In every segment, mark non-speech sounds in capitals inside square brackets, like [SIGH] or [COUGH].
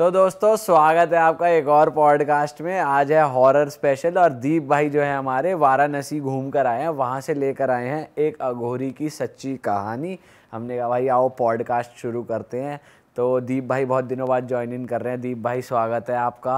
तो दोस्तों स्वागत है आपका एक और पॉडकास्ट में आज है हॉरर स्पेशल और दीप भाई जो है हमारे वाराणसी घूम कर आए हैं वहाँ से लेकर आए हैं एक अघोरी की सच्ची कहानी हमने कहा भाई आओ पॉडकास्ट शुरू करते हैं तो दीप भाई बहुत दिनों बाद ज्वाइन इन कर रहे हैं दीप भाई स्वागत है आपका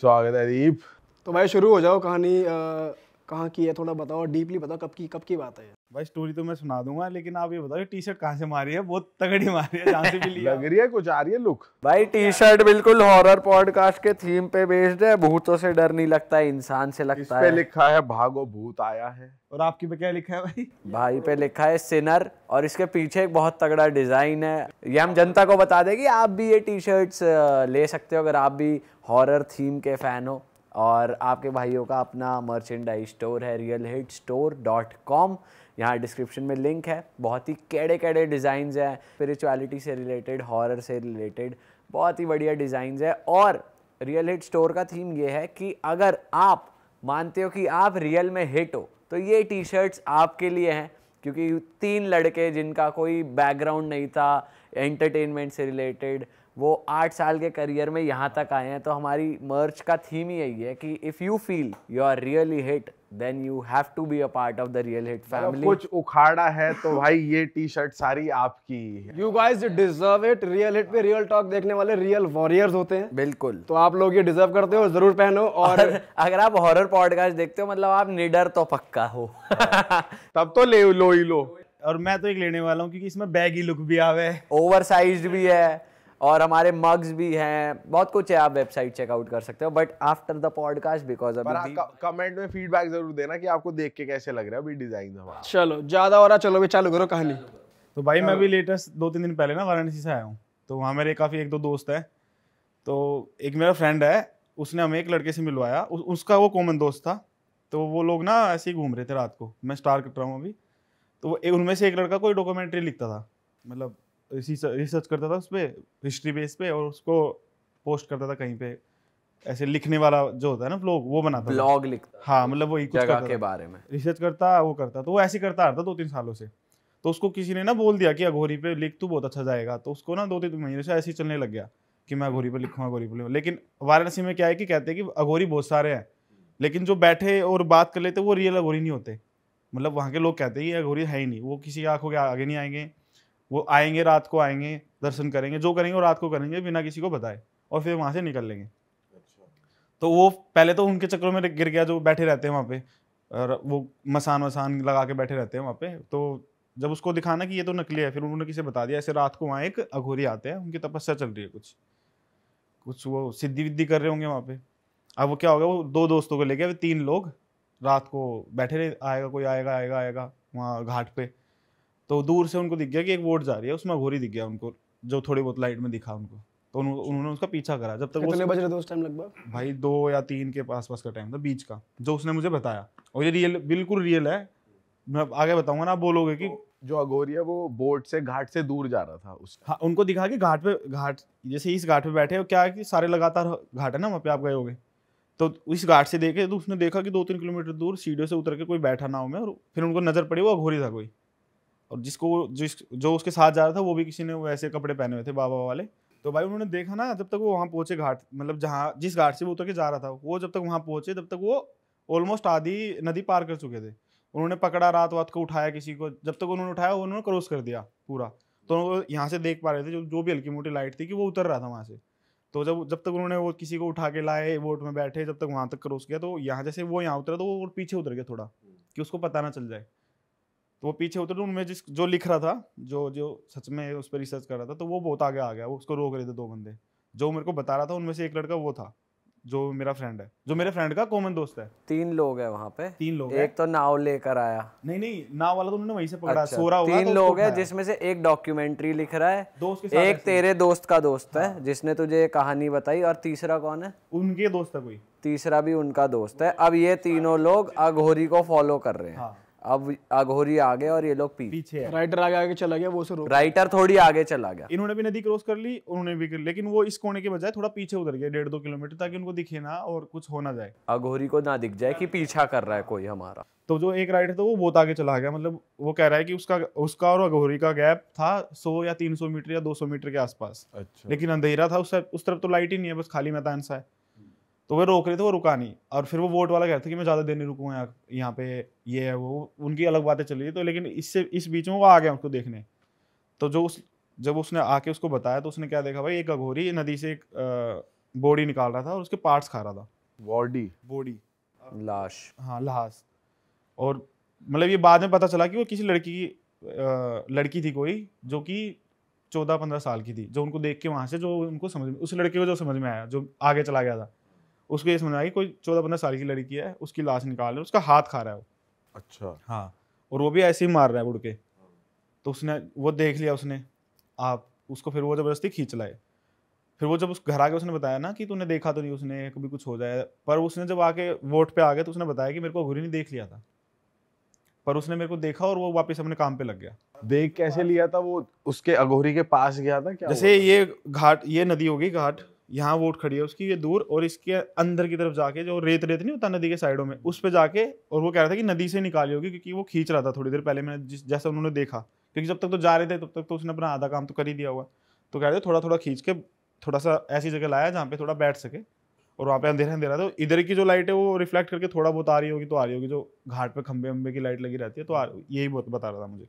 स्वागत है दीप तो भाई शुरू हो जाओ कहानी कहाँ की है थोड़ा बताओ डीपली बताओ कब की कब की बात है भाई स्टोरी तो मैं सुना दूंगा लेकिन आप ये बताओ टी शर्ट कहाँ से मारी है बहुत तगड़ी मारी है जहाँ से भी लग रही है कुछ आ रही है लुक भाई टी शर्ट बिल्कुल हॉरर पॉडकास्ट के थीम पे बेस्ड है भूतों से डर नहीं लगता है इंसान से लगता इस पे लिखा है भागो भूत आया है और आपकी पे क्या लिखा है भाई भाई पे लिखा है सिनर और इसके पीछे एक बहुत तगड़ा डिजाइन है ये हम जनता को बता दें कि आप भी ये टी शर्ट ले सकते हो अगर आप भी हॉरर थीम के फैन हो और आपके भाइयों का अपना मर्चेंडाइज स्टोर है real hit store dot com यहाँ डिस्क्रिप्शन में लिंक है बहुत ही कैड़े कैड़े डिज़ाइन हैं स्पिरिचुअलिटी से रिलेटेड हॉरर से रिलेटेड बहुत ही बढ़िया डिज़ाइन है और रियल हिट स्टोर का थीम ये है कि अगर आप मानते हो कि आप रियल में हिट हो तो ये टी शर्ट्स आपके लिए हैं क्योंकि तीन लड़के जिनका कोई बैकग्राउंड नहीं था एंटरटेनमेंट से रिलेटेड वो आठ साल के करियर में यहाँ तक आए हैं तो हमारी मर्च का थीम ही यही है कि if you feel you are really hit then you have to be a part of the real hit family कुछ उखाड़ा है तो भाई ये टी शर्ट सारी आपकी you guys deserve it real hit पे रियल टॉक देखने वाले रियल वॉरियर्स होते हैं बिल्कुल तो आप लोग ये डिजर्व करते हो जरूर पहनो और, और अगर आप हॉरर पॉडकास्ट देखते हो मतलब आप निडर तो पक्का हो [LAUGHS] तब तो ले लो ही लो और मैं तो एक लेने वाला हूँ क्योंकि इसमें बैगी लुक भी आवे ओवर साइज भी है और हमारे मग्स भी हैं बहुत कुछ है आप वेबसाइट चेकआउट कर सकते हो but after the podcast because अभी कमेंट में फीडबैक जरूर देना कि आपको देख के कैसे लग रहा है डिजाइन हमारा चलो ज्यादा हो रहा चलो भी चालू करो कहानी तो भाई मैं भी लेटेस्ट दो तीन दिन पहले ना वाराणसी से आया हूँ तो वहाँ मेरे काफ़ी एक दो दोस्त है तो एक मेरा फ्रेंड है उसने हमें एक लड़के से मिलवाया उसका वो कॉमन दोस्त था तो वो लोग ना ऐसे ही घूम रहे थे रात को मैं स्टार कट रहा हूँ अभी तो वो उनमें से एक लड़का कोई डॉक्यूमेंट्री लिखता था मतलब रिसर्च करता था उस पर हिस्ट्री बेस पे और उसको पोस्ट करता था कहीं पे ऐसे लिखने वाला जो होता है ना ब्लॉग वो बनाता ब्लॉग लिखता हाँ मतलब वही एक जगह के बारे में रिसर्च करता वो करता तो वो ऐसे करता आ रहा था दो तीन सालों से तो उसको किसी ने ना बोल दिया कि अघोरी पे लिख तू बहुत अच्छा जाएगा तो उसको ना दो तीन महीने से ऐसे ही चलने लग गया कि मैं अघोरी पर लिखूँ अघोरी पर लिखूँ लेकिन वाराणसी में क्या है कि कहते हैं कि अघोरी बहुत सारे हैं लेकिन जो बैठे और बात कर लेते वो रियल अघोरी नहीं होते मतलब वहाँ के लोग कहते हैं ये अघोरी है ही नहीं वो किसी की आँखों के आगे नहीं आएंगे वो आएंगे रात को आएंगे दर्शन करेंगे जो करेंगे वो रात को करेंगे बिना किसी को बताए और फिर वहाँ से निकल लेंगे अच्छा। तो वो पहले तो उनके चक्रों में गिर गया जो बैठे रहते हैं वहाँ पे और वो मसान वसान लगा के बैठे रहते हैं वहाँ पे तो जब उसको दिखाना कि ये तो नकली है फिर उन्होंने किसी बता दिया ऐसे रात को वहाँ एक अघोरी आते हैं उनकी तपस्या चल रही है कुछ कुछ वो सिद्धि विद्धि कर रहे होंगे वहाँ पे अब वो क्या होगा वो दो दोस्तों को लेके तीन लोग रात को बैठे रहे आएगा कोई आएगा आएगा आएगा वहाँ घाट पे तो दूर से उनको दिख गया कि एक वोट जा रही है उसमें घोरी दिख गया उनको जो थोड़ी बहुत लाइट में दिखा उनको तो उन्होंने उसका पीछा करा जब तक कितने बज रहे थे उस टाइम लगभग भाई दो या तीन के पास का टाइम था बीच का जो उसने मुझे बताया और ये रियल बिल्कुल रियल है मैं आगे बताऊंगा ना आप बोलोगे कि जो अघोरी है वो बोट से घाट से दूर जा रहा था उस हाँ उनको दिखा कि घाट पे घाट जैसे इस घाट पे बैठे हो क्या है कि सारे लगातार घाट है ना वहाँ पे आप गए होगे तो इस घाट से देखे तो उसने देखा कि दो तीन किलोमीटर दूर सीढ़ियों से उतर के कोई बैठा ना हो में और फिर उनको नजर पड़ी वो अघोरी था कोई और जिसको जिस जो उसके साथ जा रहा था वो भी किसी ने वैसे कपड़े पहने हुए थे बाबा वाले तो भाई उन्होंने देखा ना जब तक वो वहाँ पहुँचे घाट मतलब जहाँ जिस घाट से वो उतर के जा रहा था वो जब तक वहाँ पहुँचे तब तक वो ऑलमोस्ट आधी नदी पार कर चुके थे उन्होंने पकड़ा रात वात को उठाया किसी को जब तक उन्होंने उठाया उन्होंने क्रॉस कर दिया पूरा तो वो यहाँ से देख पा रहे थे जो जो भी हल्की मोटी लाइट थी कि वो उतर रहा था वहाँ से तो जब जब तक उन्होंने वो किसी को उठा के लाए वोट में बैठे जब तक वहाँ तक क्रॉस किया तो यहाँ जैसे वो यहाँ उतरा तो वो पीछे उतर गया थोड़ा कि उसको पता ना चल जाए तो वो पीछे उतर उनमें जिस जो लिख रहा था जो जो सच में उस पर रिसर्च कर रहा था तो वो बहुत आगे आ गया वो उसको रोक रहे थे दो बंदे जो मेरे को बता रहा था उनमें से एक लड़का वो था जो मेरा फ्रेंड है जो मेरे फ्रेंड का कॉमन दोस्त है तीन लोग है वहाँ पे तीन लोग एक तो नाव लेकर आया नहीं नहीं नाव वाला तो उन्होंने वहीं से पकड़ा अच्छा, सोरा तीन तो लोग है जिसमें से एक डॉक्यूमेंट्री लिख रहा है दोस्त के साथ एक तेरे दोस्त का दोस्त है हाँ। जिसने तुझे कहानी बताई और तीसरा कौन है उनके दोस्त है कोई तीसरा भी उनका दोस्त है अब ये तीनों लोग अघोरी को फॉलो कर रहे हैं हाँ। अब अघोरी आगे और ये लोग पीछे है। राइटर आगे आगे चला गया वो से राइटर थोड़ी आगे चला गया इन्होंने भी नदी क्रॉस कर ली उन्होंने भी कर लेकिन वो इस कोने के बजाय थोड़ा पीछे उतर गया डेढ़ दो किलोमीटर ताकि उनको दिखे ना और कुछ हो ना जाए अघोरी को ना दिख जाए कि पीछा कर रहा है कोई हमारा तो जो एक राइटर था वो बहुत आगे चला गया मतलब वो कह रहा है कि उसका उसका और अघोरी का गैप था 100 या 300 मीटर या 200 मीटर के आसपास अच्छा लेकिन अंधेरा था उस तरफ तो लाइट ही नहीं है बस खाली मैदान सा है तो वे रोक रहे थे वो रुका नहीं और फिर वो वोट वाला कह रहा था कि मैं ज़्यादा देर नहीं रुकूँ यहाँ यहाँ पे ये है वो उनकी अलग बातें चल रही तो लेकिन इससे इस बीच में वो आ गया उसको देखने तो जो उस जब उसने आके उसको बताया तो उसने क्या देखा भाई एक अघोरी नदी से एक बॉडी निकाल रहा था और उसके पार्ट्स खा रहा था बॉडी बॉडी लाश हाँ लाश और मतलब ये बाद में पता चला कि वो किसी लड़की की लड़की थी कोई जो कि चौदह पंद्रह साल की थी जो उनको देख के वहाँ से जो उनको समझ में उस लड़के को जो समझ में आया जो आगे चला गया था उसको ये समझ आई कोई चौदह पंद्रह साल की लड़की है उसकी लाश निकाल रहे उसका हाथ खा रहा है वो अच्छा हाँ और वो भी ऐसे ही मार रहा है उड़ के तो उसने वो देख लिया उसने आप उसको फिर वो ज़बरदस्ती खींच लाए फिर वो जब उस घर आके उसने बताया ना कि तूने देखा तो नहीं उसने कभी कुछ हो जाए पर उसने जब आके वोट पे आ गया तो उसने बताया कि मेरे को घुरी नहीं देख लिया था पर उसने मेरे को देखा और वो वापस अपने काम पे लग गया देख कैसे लिया था वो उसके अघोरी के पास गया था क्या जैसे ये घाट ये नदी होगी घाट यहाँ वोट खड़ी है उसकी ये दूर और इसके अंदर की तरफ जाके जो रेत रेत नहीं होता नदी के साइडों में उस पर जाके और वो कह रहा था कि नदी से निकाली होगी क्योंकि वो खींच रहा था थोड़ी देर पहले मैंने जिस जैसा उन्होंने देखा क्योंकि जब तक तो जा रहे थे तब तक तो उसने अपना आधा काम तो कर ही दिया हुआ तो कह रहे थे थोड़ा थोड़ा खींच के थोड़ा सा ऐसी जगह लाया जहाँ पे थोड़ा बैठ सके और वहाँ पे अंधेरा अंधेरा तो इधर की जो लाइट है वो रिफ्लेक्ट करके थोड़ा बहुत आ रही होगी तो आ रही होगी जो घाट पे खंबे वंबे की लाइट लगी रहती है तो यही बहुत बता रहा था मुझे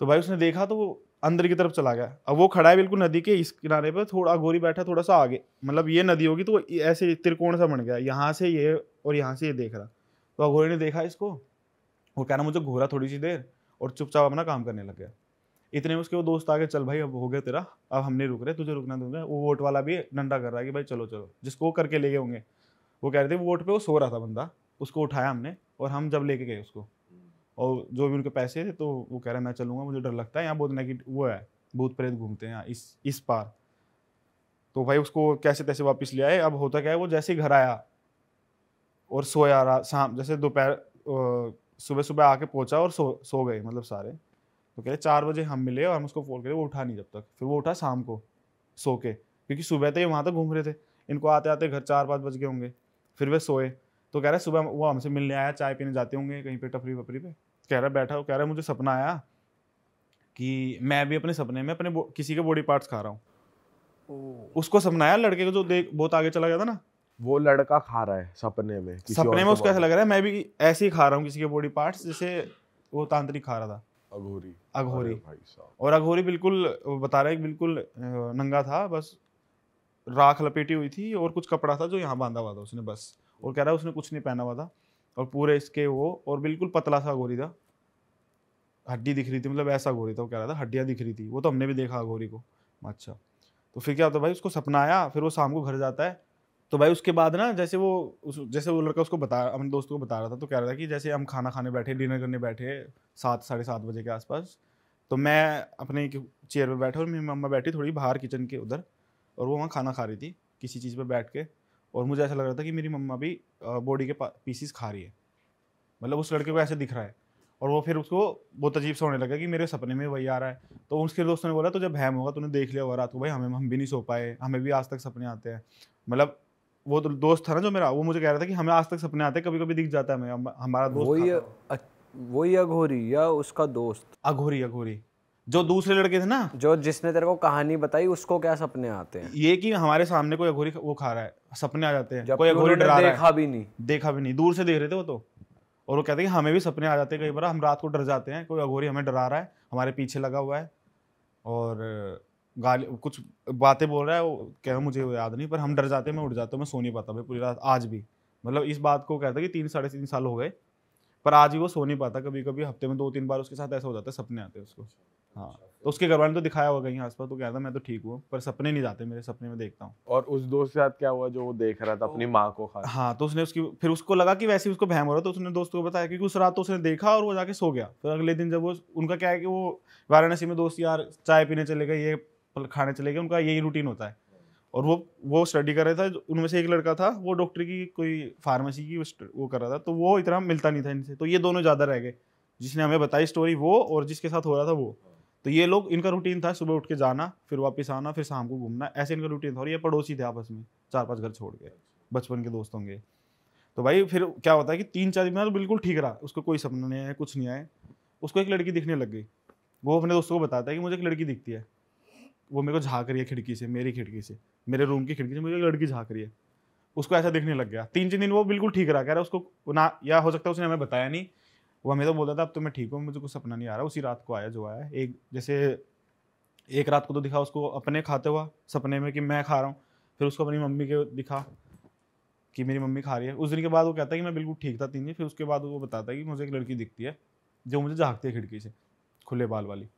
तो भाई उसने देखा तो वो अंदर की तरफ चला गया अब वो खड़ा है बिल्कुल नदी के इस किनारे पर थोड़ा गोरी बैठा थोड़ा सा आगे मतलब ये नदी होगी तो ऐसे त्रिकोण सा बन गया यहाँ से ये और यहाँ से ये देख रहा तो अघोरी ने देखा इसको वो कह रहा मुझे घोरा थोड़ी सी देर और चुपचाप अपना काम करने लग गया इतने में उसके वो दोस्त आगे चल भाई अब हो गया तेरा अब हम नहीं रुक रहे तुझे रुकना तुझे तो वो वोट वाला भी डंडा कर रहा है कि भाई चलो चलो जिसको वो करके ले गए होंगे वो कह रहे थे वोट पे वो सो रहा था बंदा उसको उठाया हमने और हम जब लेके गए उसको और जो भी उनके पैसे थे तो वो कह रहा है मैं चलूँगा मुझे डर लगता है यहाँ बहुत नेगेटिव वो है भूत प्रेत घूमते हैं इस इस पार तो भाई उसको कैसे तैसे वापस ले आए अब होता क्या है वो जैसे ही घर आया और सोया रहा शाम जैसे दोपहर सुबह सुबह आके पहुंचा और सो सो गए मतलब सारे तो कह रहे चार बजे हम मिले और हम उसको फ़ोन करें वो उठा नहीं जब तक फिर वो उठा शाम को सो के क्योंकि सुबह तो ये वहाँ तक तो घूम रहे थे इनको आते आते घर चार पाँच बज गए होंगे फिर वे सोए तो कह रहा है सुबह वो हमसे मिलने आया चाय पीने जाते होंगे कहीं पे टपरी वपरी पे कह रहा बैठा हो कह रहा मुझे सपना आया कि मैं भी अपने सपने में अपने किसी के बॉडी पार्ट्स खा रहा हूँ उसको सपना आया लड़के को जो देख बहुत आगे चला गया था ना वो लड़का खा रहा है सपने में सपने में उसको ऐसा लग रहा है मैं भी ऐसे ही खा रहा हूँ किसी के बॉडी पार्ट्स जैसे वो तांत्रिक खा रहा था अघोरी अघोरी और अघोरी बिल्कुल बता रहे बिल्कुल नंगा था बस राख लपेटी हुई थी और कुछ कपड़ा था जो यहाँ बांधा हुआ था उसने बस और कह रहा है उसने कुछ नहीं पहना हुआ था और पूरे इसके वो और बिल्कुल पतला सा गोरी था हड्डी दिख रही थी मतलब ऐसा गोरी था वो कह रहा था हड्डियाँ दिख रही थी वो तो हमने भी देखा गोरी को अच्छा तो फिर क्या होता भाई उसको सपना आया फिर वो शाम को घर जाता है तो भाई उसके बाद ना जैसे वो उस जैसे वो लड़का उसको बता अपने दोस्त को बता रहा था तो कह रहा था कि जैसे हम खाना खाने बैठे डिनर करने बैठे सात साढ़े सात बजे के आसपास तो मैं अपने चेयर पर बैठा और मेरी मम्मा बैठी थोड़ी बाहर किचन के उधर और वो वहाँ खाना खा रही थी किसी चीज़ पर बैठ के और मुझे ऐसा लग रहा था कि मेरी मम्मा भी बॉडी के पीसीस खा रही है मतलब उस लड़के को ऐसे दिख रहा है और वो फिर उसको बहुत अजीब सा होने लगा कि मेरे सपने में वही आ रहा है तो उसके दोस्तों ने बोला तो जब हैम होगा तूने देख लिया होगा रात को भाई हमें हम भी नहीं सो पाए हमें भी आज तक सपने आते हैं मतलब वो तो दोस्त था ना जो मेरा वो मुझे कह रहा था कि हमें आज तक सपने आते हैं कभी कभी दिख जाता है हमें हमारा दोस्त वही वही अघोरी या उसका दोस्त अघोरी अघोरी जो दूसरे लड़के थे ना जो जिसने तेरे को कहानी बताई उसको क्या सपने आते हैं ये कि हमारे सामने कोई अघोरी वो खा रहा है सपने आ जाते हैं कोई अघोरी डरा रहा है देखा भी नहीं देखा भी नहीं दूर से देख रहे थे वो तो और वो कहते हैं कि हमें भी सपने आ जाते हैं कई बार हम रात को डर जाते हैं कोई अघोरी हमें डरा रहा है हमारे पीछे लगा हुआ है और गाली कुछ बातें बोल रहा है वो कह मुझे वो याद नहीं पर हम डर जाते हैं मैं उठ जाता हूँ मैं सो नहीं पाता भाई पूरी रात आज भी मतलब इस बात को कहता है कि तीन साढ़े तीन साल हो गए पर आज भी वो सो नहीं पाता कभी कभी हफ्ते में दो तीन बार उसके साथ ऐसा हो जाता है सपने आते हैं उसको हाँ तो उसके घर वाले तो दिखाया हुआ कहीं आसपास तो कहता मैं तो ठीक हूँ पर सपने नहीं जाते मेरे सपने में देखता हूँ और उस दोस्त के साथ क्या हुआ जो वो देख रहा था तो अपनी माँ को खा हाँ तो उसने उसकी फिर उसको लगा कि वैसे उसको भैम हो रहा तो उसने दोस्त को बताया क्योंकि उस रात तो उसने देखा और वो जाके सो गया फिर अगले दिन जब वो उनका क्या है कि वो वाराणसी में दोस्त यार चाय पीने चले गए ये खाने चले गए उनका यही रूटीन होता है और वो वो स्टडी कर रहे थे उनमें से एक लड़का था वो डॉक्टर की कोई फार्मेसी की वो कर रहा था तो वो इतना मिलता नहीं था इनसे तो ये दोनों ज़्यादा रह गए जिसने हमें बताई स्टोरी वो और जिसके साथ हो रहा था वो तो ये लोग इनका रूटीन था सुबह उठ के जाना फिर वापस आना फिर शाम को घूमना ऐसे इनका रूटीन था और ये पड़ोसी थे आपस में चार पांच घर छोड़ के बचपन के दोस्त होंगे तो भाई फिर क्या होता है कि तीन चार दिन तो बिल्कुल ठीक रहा उसको कोई सपना नहीं आया कुछ नहीं आया उसको एक लड़की दिखने लग गई वो अपने दोस्तों को बताता है कि मुझे एक लड़की दिखती है वो मेरे को झाँक रही है खिड़की से मेरी खिड़की से मेरे रूम की खिड़की से मुझे लड़की झाँक रही है उसको ऐसा दिखने लग गया तीन चार दिन वो बिल्कुल ठीक रहा कह रहा उसको ना या हो सकता है उसने हमें बताया नहीं वो तो बोलता था अब तो मैं ठीक हूँ मुझे कुछ सपना नहीं आ रहा उसी रात को आया जो आया एक जैसे एक रात को तो दिखा उसको अपने खाते हुआ सपने में कि मैं खा रहा हूँ फिर उसको अपनी मम्मी के दिखा कि मेरी मम्मी खा रही है उस दिन के बाद वो कहता है कि मैं बिल्कुल ठीक था तीन दिन फिर उसके बाद वो बताता है कि मुझे एक लड़की दिखती है जो मुझे झाँकती है खिड़की से खुले बाल वाली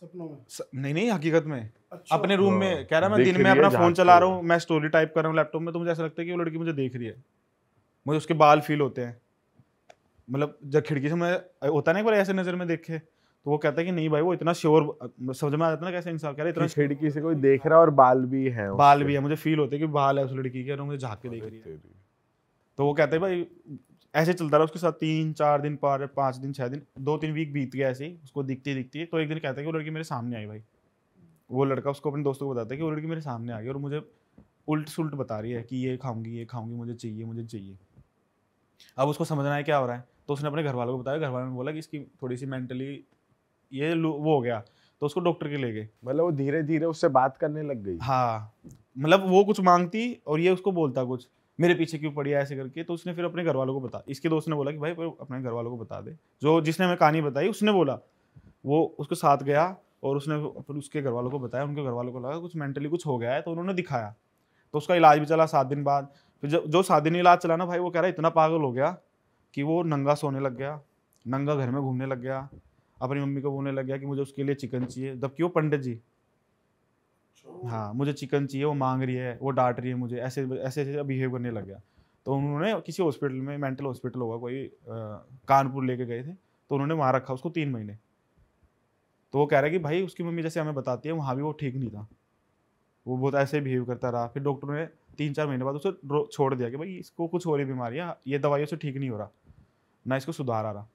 सपनों में स... नहीं नहीं हकीकत में अच्छा। अपने रूम में हाँ। कह रहा मैं दिन में अपना फ़ोन चला रहा हूँ मैं स्टोरी टाइप कर रहा हूँ लैपटॉप में तो मुझे ऐसा लगता है कि वो लड़की मुझे देख रही है मुझे उसके बाल फील होते हैं मतलब जब खिड़की से मैं होता नहीं पर ऐसे नज़र में देखे तो वो कहता है कि नहीं भाई वो इतना श्योर समझ में आ जाता ना कैसे इंसान कह रहा है इतना खिड़की से कोई देख रहा है और बाल भी है बाल भी है मुझे फील होता है कि बाल है उस लड़की के और मुझे झाक के देख रही है तो वो कहते हैं भाई ऐसे चलता रहा उसके साथ तीन चार दिन पार पाँच दिन छः दिन दो तीन वीक बीत गया ऐसे ही उसको दिखती दिखती तो एक दिन कहता है कि वो लड़की मेरे सामने आई भाई वो लड़का उसको अपने दोस्तों को बताता है कि वो लड़की मेरे सामने आ गई और मुझे उल्ट सुलट बता रही है कि ये खाऊंगी ये खाऊंगी मुझे चाहिए मुझे चाहिए अब उसको समझना है क्या हो रहा है तो उसने अपने घर वालों को बताया घर वालों ने बोला कि इसकी थोड़ी सी मेंटली ये वो हो गया तो उसको डॉक्टर के ले गए मतलब वो धीरे धीरे उससे बात करने लग गई हाँ मतलब वो कुछ मांगती और ये उसको बोलता कुछ मेरे पीछे क्यों पड़ी ऐसे करके तो उसने फिर अपने घर वालों को बता इसके दोस्त ने बोला कि भाई अपने घर वालों को बता दे जो जिसने हमें कहानी बताई उसने बोला वो उसके साथ गया और उसने फिर उसके घर वालों को बताया उनके घर वालों को लगा कुछ मेंटली कुछ हो गया है तो उन्होंने दिखाया तो उसका इलाज भी चला सात दिन बाद फिर जो सात दिन इलाज चला ना भाई वो कह रहा है इतना पागल हो गया कि वो नंगा सोने लग गया नंगा घर में घूमने लग गया अपनी मम्मी को बोलने लग गया कि मुझे उसके लिए चिकन चाहिए जबकि वो पंडित जी अच्छा। हाँ मुझे चिकन चाहिए वो मांग रही है वो डांट रही है मुझे ऐसे ऐसे ऐसे बिहेव करने लग गया तो उन्होंने किसी हॉस्पिटल में मेंटल हॉस्पिटल होगा कोई कानपुर लेके गए थे तो उन्होंने वहाँ रखा उसको तीन महीने तो वो कह रहा है कि भाई उसकी मम्मी जैसे हमें बताती है वहाँ भी वो ठीक नहीं था वो बहुत ऐसे बिहेव करता रहा फिर डॉक्टर ने तीन चार महीने बाद उसे छोड़ दिया कि भाई इसको कुछ हो रही बीमारियाँ ये दवाइयों से ठीक नहीं हो रहा ना इसको सुधार आ रहा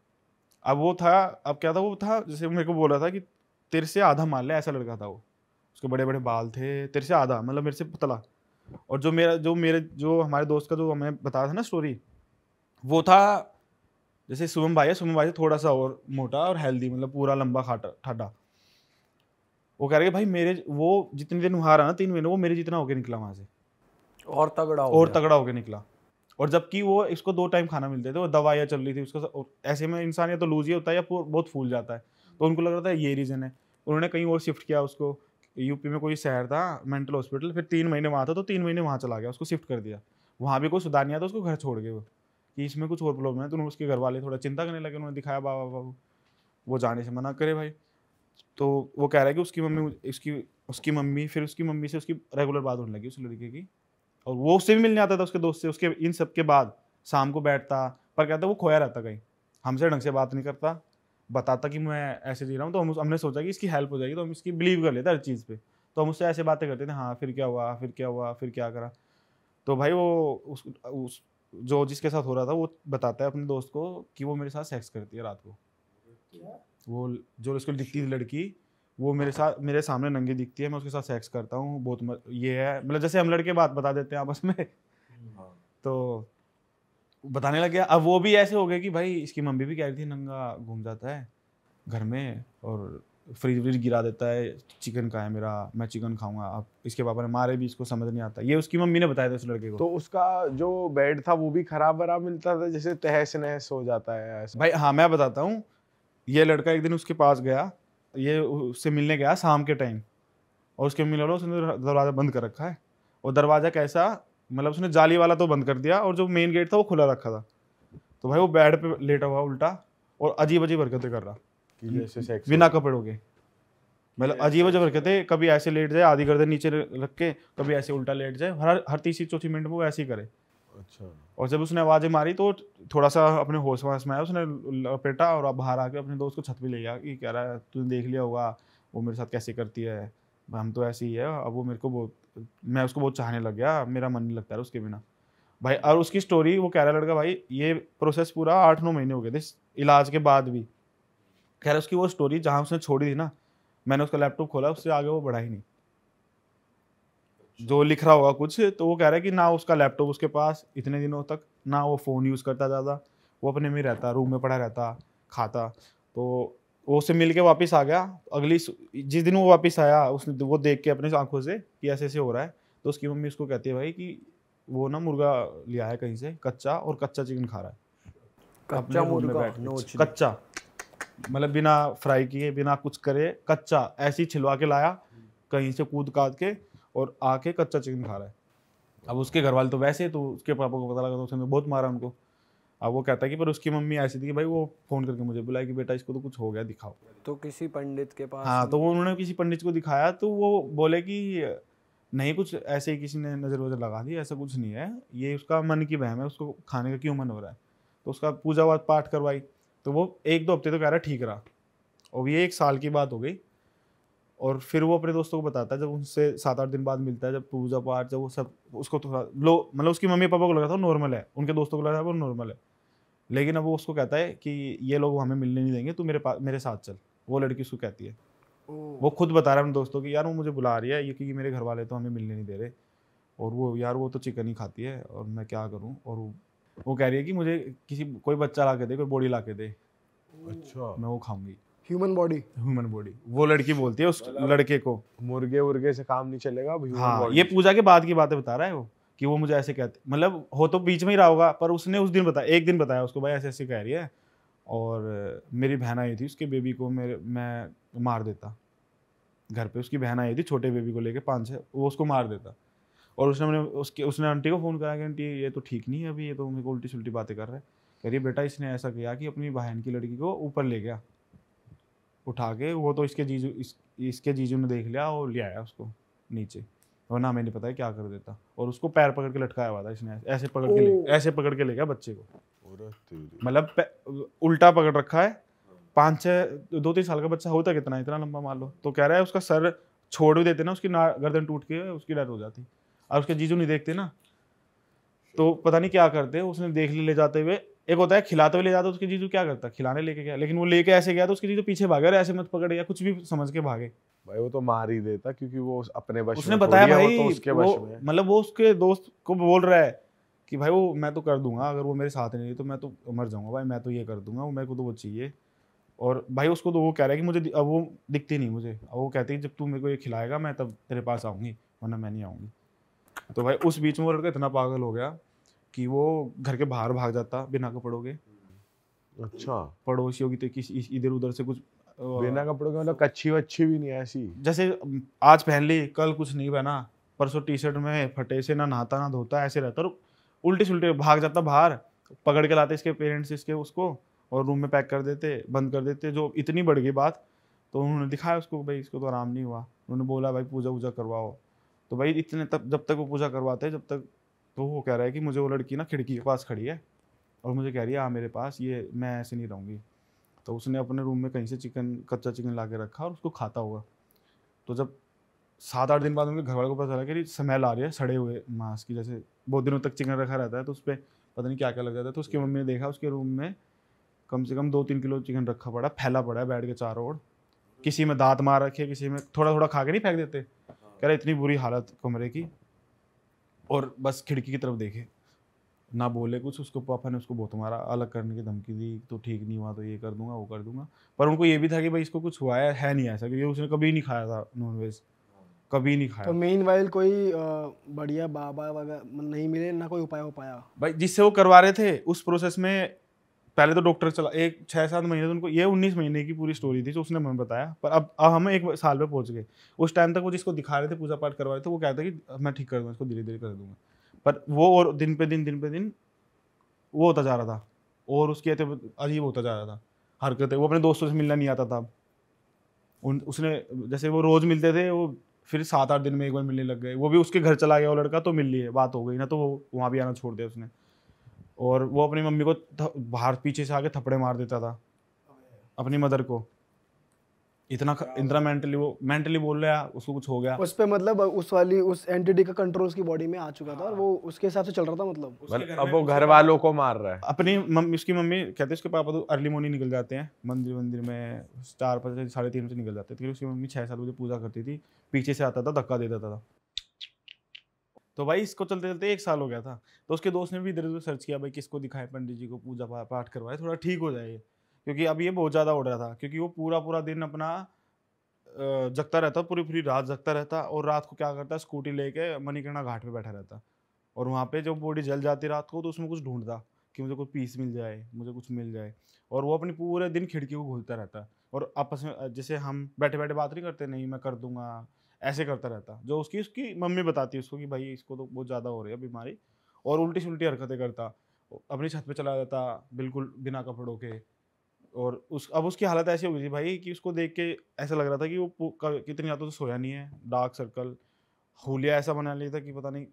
अब वो था अब क्या था वो था जैसे मेरे को बोल रहा था कि तेरे से आधा मान ले ऐसा लड़का था वो उसके बड़े बड़े बाल थे तेरे से आधा मतलब मेरे से पतला और जो मेरा जो मेरे जो हमारे दोस्त का जो हमें बताया था ना स्टोरी वो था जैसे सुबम भाई है सुबम भाई से थोड़ा सा और मोटा और हेल्दी मतलब पूरा लंबा खाटा ठाडा वो कह रहे हैं भाई मेरे वो जितने दिन वहाँ रहा ना तीन महीने वो मेरे जितना होके निकला वहाँ से और तगड़ा हो और तगड़ा होके निकला और जबकि वो इसको दो टाइम खाना मिलते थे वो दवाइयाँ चल रही थी उसको ऐसे में इंसान या तो लूज ही होता है या बहुत फूल जाता है तो उनको लग रहा था ये रीज़न है उन्होंने कहीं और शिफ्ट किया उसको यूपी में कोई शहर था मेंटल हॉस्पिटल फिर तीन महीने वहाँ था तो तीन महीने वहाँ चला गया उसको शिफ्ट कर दिया वहाँ भी कोई सुधार नहीं आता उसको घर छोड़ गए वो कि इसमें कुछ और प्रॉब्लम है तो उन्होंने उसके घर वाले थोड़ा चिंता करने लगे उन्होंने दिखाया बाबा बाबू वो जाने से मना करे भाई तो वो कह रहा है कि उसकी मम्मी उसकी उसकी मम्मी फिर उसकी मम्मी से उसकी रेगुलर बात होने लगी उस लड़के की और वो उससे भी मिलने आता था उसके दोस्त से उसके इन सब के बाद शाम को बैठता पर कहता वो खोया रहता कहीं हमसे ढंग से बात नहीं करता बताता कि मैं ऐसे जी रहा हूँ तो हम हमने सोचा कि इसकी हेल्प हो जाएगी तो हम इसकी बिलीव कर लेते हर चीज़ पे तो हम उससे ऐसे बातें करते थे हाँ फिर क्या हुआ फिर क्या हुआ फिर क्या करा तो भाई वो उस, उस जो जिसके साथ हो रहा था वो बताता है अपने दोस्त को कि वो मेरे साथ सेक्स करती है रात को वो जो उसको दिखती थी लड़की वो मेरे साथ मेरे सामने नंगी दिखती है मैं उसके साथ सेक्स करता हूँ बहुत ये है मतलब जैसे हम लड़के बात बता देते हैं आपस में हाँ। तो बताने लग गया अब वो भी ऐसे हो गए कि भाई इसकी मम्मी भी कह रही थी नंगा घूम जाता है घर में और फ्रिज व्रिज गिरा देता है चिकन का है मेरा मैं चिकन खाऊंगा अब इसके पापा ने मारे भी इसको समझ नहीं आता ये उसकी मम्मी ने बताया था उस लड़के को तो उसका जो बेड था वो भी खराब वराब मिलता था जैसे तहस नहस हो जाता है भाई हाँ मैं बताता हूँ ये लड़का एक दिन उसके पास गया ये उससे मिलने गया शाम के टाइम और उसके मिला लो उसने दरवाज़ा बंद कर रखा है और दरवाज़ा कैसा मतलब उसने जाली वाला तो बंद कर दिया और जो मेन गेट था वो खुला रखा था तो भाई वो बेड पे लेटा हुआ उल्टा और अजीब अजीब हरकतें कर रहा बिना कपड़ों के मतलब अजीब अजीब हरकतें कभी ऐसे लेट जाए आधी गर्दन नीचे रख के कभी ऐसे उल्टा लेट जाए हर हर तीसरी चौथी मिनट में वो ऐसे ही करे अच्छा और जब उसने आवाज़ें मारी तो थोड़ा सा अपने होश वाश में आया उसने लपेटा और बाहर आके अपने दोस्त को छत पे ले गया कि कह रहा है तूने देख लिया होगा वो मेरे साथ कैसे करती है हम तो ऐसे ही है अब वो मेरे को बहुत मैं उसको बहुत चाहने लग गया मेरा मन नहीं लगता है उसके बिना भाई और उसकी स्टोरी वो कह रहा लड़का भाई ये प्रोसेस पूरा आठ नौ महीने हो गए थे इलाज के बाद भी खैर उसकी वो स्टोरी जहाँ उसने छोड़ी थी ना मैंने उसका लैपटॉप खोला उससे आगे वो बढ़ा ही नहीं जो लिख रहा होगा कुछ तो वो कह रहा है कि ना उसका लैपटॉप उसके पास इतने दिनों तक ना वो फ़ोन यूज़ करता ज़्यादा वो अपने में रहता रूम में पड़ा रहता खाता तो वो उससे मिल के वापस आ गया अगली जिस दिन वो वापस आया उसने वो देख के अपनी आंखों से कि ऐसे ऐसे हो रहा है तो उसकी मम्मी उसको कहती है भाई कि वो ना मुर्गा लिया है कहीं से कच्चा और कच्चा चिकन खा रहा है तो कच्चा मुर्गा कच्चा मतलब बिना फ्राई किए बिना कुछ करे कच्चा ऐसे ही छिलवा के लाया कहीं से कूद काद के और आके कच्चा चिकन खा रहा है अब उसके घर वाले तो वैसे तो उसके पापा को पता लगा तो उसने बहुत मारा उनको अब वो कहता है कि पर उसकी मम्मी ऐसी थी कि भाई वो फ़ोन करके मुझे बुलाया कि बेटा इसको तो कुछ हो गया दिखाओ तो किसी पंडित के पास हाँ तो वो उन्होंने किसी पंडित को दिखाया तो वो बोले कि नहीं कुछ ऐसे ही किसी ने नज़र वजर लगा दी ऐसा कुछ नहीं है ये उसका मन की बहम है उसको खाने का क्यों मन हो रहा है तो उसका पूजा पाठ करवाई तो वो एक दो हफ्ते तो कह रहा ठीक रहा और ये एक साल की बात हो गई और फिर वो अपने दोस्तों को बताता है जब उनसे सात आठ दिन बाद मिलता है जब पूजा पाठ जब वो सब उसको थोड़ा लो मतलब उसकी मम्मी पापा को लगा था नॉर्मल है उनके दोस्तों को लगा था वो नॉर्मल है लेकिन अब वो उसको कहता है कि ये लोग हमें मिलने नहीं देंगे तू मेरे पास मेरे साथ चल वो लड़की उसको कहती है वो खुद बता रहा है अपने दोस्तों की यार वो मुझे बुला रही है ये क्योंकि मेरे घर वाले तो हमें मिलने नहीं दे रहे और वो यार वो तो चिकन ही खाती है और मैं क्या करूँ और वो वो कह रही है कि मुझे किसी कोई बच्चा ला के दे कोई बॉडी ला के दे अच्छा मैं वो खाऊंगी ह्यूमन बॉडी ह्यूमन बॉडी वो लड़की बोलती है उस लड़के को मुर्गे मुर्गे से काम नहीं चलेगा हाँ ये पूजा के बाद की बातें बता रहा है वो कि वो मुझे ऐसे कहते मतलब हो तो बीच में ही रहा होगा पर उसने उस दिन बताया एक दिन बताया उसको भाई ऐसे ऐसे कह रही है और मेरी बहन आई थी उसके बेबी को मेरे मैं मार देता घर पे उसकी बहन आई थी छोटे बेबी को लेके पाँच छः वो उसको मार देता और उसने मैंने उसके उसने आंटी को फ़ोन करा कि आंटी ये तो ठीक नहीं है अभी ये तो मेरे को उल्टी सुल्टी बातें कर रहे हैं कह रही बेटा इसने ऐसा किया कि अपनी बहन की लड़की को ऊपर ले गया उठा के वो तो इसके जीजू इस, इसके जीजू ने देख लिया और ले आया उसको नीचे वरना हमें नहीं पता है क्या कर देता और उसको पैर पकड़ के लटकाया हुआ था इसने ऐसे पकड़ के ले ऐसे पकड़ के ले गया बच्चे को मतलब उल्टा पकड़ रखा है पाँच छः दो तीन साल का बच्चा होता कितना इतना लंबा मान लो तो कह रहा है उसका सर छोड़ भी देते ना उसकी गर्दन टूट के उसकी डेथ हो जाती और उसके जीजू नहीं देखते ना तो पता नहीं क्या करते उसने देख ले जाते हुए एक होता है खिलाते हुए ले जाता तो उसके जीजू क्या करता खिलाने लेके गया लेकिन वो लेके ऐसे गया तो उसके जीजू पीछे भागे ऐसे मत पकड़े या कुछ भी समझ के भागे भाई वो तो मार ही देता क्योंकि वो अपने बस उसने बताया भाई तो उसके वो मतलब वो उसके दोस्त को बोल रहा है कि भाई वो मैं तो कर दूंगा अगर वो मेरे साथ नहीं तो मैं तो मर जाऊंगा भाई मैं तो ये कर दूंगा वो मेरे को तो वो चाहिए और भाई उसको तो वो कह रहा है कि मुझे अब वो दिखती नहीं मुझे अब वो कहती है जब तू मेरे को ये खिलाएगा मैं तब तेरे पास आऊंगी वरना मैं नहीं आऊंगी तो भाई उस बीच में वो लड़का इतना पागल हो गया कि वो घर के बाहर भाग जाता बिना कपड़ों के हम्म। अच्छा पड़ोसियों की तो इधर उधर से कुछ बिना कपड़ों के मतलब कच्ची वच्ची भी नहीं ऐसी जैसे आज पहन ली कल कुछ नहीं पहना परसों टी शर्ट में फटे से ना नहाता ना धोता ऐसे रहता और उल्टे सुलटे भाग जाता बाहर पकड़ के लाते इसके पेरेंट्स इसके उसको और रूम में पैक कर देते बंद कर देते जो इतनी बढ़ गई बात तो उन्होंने दिखाया उसको भाई इसको तो आराम नहीं हुआ उन्होंने बोला भाई पूजा वूजा करवाओ तो भाई इतने तक जब तक वो पूजा करवाते जब तक तो वो कह रहा है कि मुझे वो लड़की ना खिड़की के पास खड़ी है और मुझे कह रही है आ हाँ, मेरे पास ये मैं ऐसे नहीं रहूँगी तो उसने अपने रूम में कहीं से चिकन कच्चा चिकन ला के रखा और उसको खाता हुआ तो जब सात आठ दिन बाद उनके घर वालों को पता चला कि स्मेल आ रही है सड़े हुए मांस की जैसे बहुत दिनों तक चिकन रखा रहता है तो उस पर पता नहीं क्या क्या लग जाता है तो उसकी मम्मी ने देखा उसके रूम में कम से कम दो तीन किलो चिकन रखा पड़ा फैला पड़ा है बैठ के चारों ओर किसी में दांत मार रखे किसी में थोड़ा थोड़ा खा के नहीं फेंक देते कह रहे इतनी बुरी हालत कमरे की और बस खिड़की की तरफ देखे ना बोले कुछ उसको पापा ने उसको बहुत मारा अलग करने की धमकी दी तो ठीक नहीं हुआ तो ये कर दूंगा वो कर दूंगा पर उनको ये भी था कि भाई इसको कुछ हुआ है, है नहीं ऐसा क्योंकि उसने कभी नहीं खाया था नॉनवेज कभी नहीं खाया तो मेन वाइल कोई बढ़िया बाबा वगैरह नहीं मिले ना कोई उपाय हो पाया भाई जिससे वो करवा रहे थे उस प्रोसेस में पहले तो डॉक्टर चला एक छः सात महीने तो उनको ये उन्नीस महीने की पूरी स्टोरी थी जो उसने हमें बताया पर अब अब हम एक साल पे पहुंच गए उस टाइम तक वो जिसको दिखा रहे थे पूजा पाठ करवा रहे थे वो कहता कि मैं ठीक कर दूँगा इसको धीरे धीरे कर दूंगा पर वो और दिन पे दिन दिन पे दिन वो होता जा रहा था और उसकी अजीब होता जा रहा था हरकतें वो अपने दोस्तों से मिलना नहीं आता था उन उसने जैसे वो रोज़ मिलते थे वो फिर सात आठ दिन में एक बार मिलने लग गए वो भी उसके घर चला गया वो लड़का तो मिल लिए बात हो गई ना तो वो वहाँ भी आना छोड़ दिया उसने और वो अपनी मम्मी को बाहर पीछे से आके थप्पड़े मार देता था अपनी मदर को इतना इतना मेंटली वो मेंटली बोल रहा उसको कुछ हो गया उस पे मतलब उस वाली उस एंटिटी का कंट्रोल उसकी बॉडी में आ चुका था और वो हाँ। उसके हिसाब से चल रहा था मतलब अब वो घर वालों को मार रहा है अपनी मम्मी उसकी मम्मी कहते हैं उसके पापा तो अर्ली मॉर्निंग निकल जाते हैं मंदिर मंदिर में चार पाँच साढ़े तीन बजे निकल जाते थे उसकी मम्मी छः सात बजे पूजा करती थी पीछे से आता था धक्का दे देता था तो भाई इसको चलते चलते एक साल हो गया था तो उसके दोस्त ने भी इधर उधर सर्च किया भाई किसको दिखाए पंडित जी को पूजा पाठ करवाए थोड़ा ठीक हो जाए क्योंकि अब ये बहुत ज़्यादा हो रहा था क्योंकि वो पूरा पूरा दिन अपना जगता रहता पूरी पूरी रात जगता रहता और रात को क्या करता स्कूटी लेके मणिकर्णा घाट पे बैठा रहता और वहाँ पे जब बॉडी जल जाती रात को तो उसमें कुछ ढूंढता कि मुझे कुछ पीस मिल जाए मुझे कुछ मिल जाए और वो अपनी पूरे दिन खिड़की को घूलता रहता और आपस में जैसे हम बैठे बैठे बात नहीं करते नहीं मैं कर दूंगा ऐसे करता रहता जो उसकी उसकी मम्मी बताती है उसको कि भाई इसको तो बहुत ज़्यादा हो रही है बीमारी और उल्टी सुलटी हरकतें करता अपनी छत पे चला जाता बिल्कुल बिना कपड़ों के और उस अब उसकी हालत ऐसी हो गई थी भाई कि उसको देख के ऐसा लग रहा था कि वो कितनी यादों से सोया नहीं है डार्क सर्कल होलिया ऐसा बना लिया था कि पता नहीं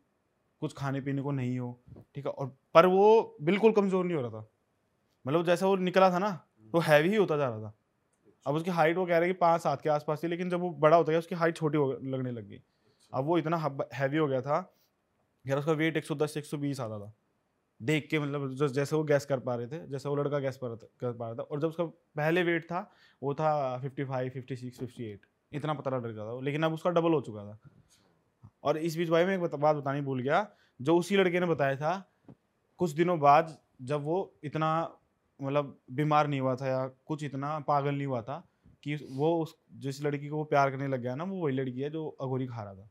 कुछ खाने पीने को नहीं हो ठीक है और पर वो बिल्कुल कमज़ोर नहीं हो रहा था मतलब जैसा वो निकला था ना हम्म। तो हैवी ही होता जा रहा था अब उसकी हाइट वो कह रहे कि पाँच सात के आसपास थी लेकिन जब वो बड़ा होता गया उसकी हाइट छोटी हो लगने लग गई अच्छा। अब वो इतना हैवी हो गया था यार उसका वेट एक सौ दस एक सौ बीस आता था देख के मतलब जैसे वो गैस कर पा रहे थे जैसे वो लड़का गैस पर कर पा रहा था और जब उसका पहले वेट था वो था fifty five fifty six fifty eight इतना पतला गया था लेकिन अब उसका डबल हो चुका था अच्छा। और इस बीच भाई मैं एक बात बतानी भूल गया जो उसी लड़के ने बताया था कुछ दिनों बाद जब वो इतना मतलब बीमार नहीं हुआ था या कुछ इतना पागल नहीं हुआ था कि वो उस जिस लड़की को वो प्यार करने लग गया ना वो वही लड़की है जो अगोरी खा रहा था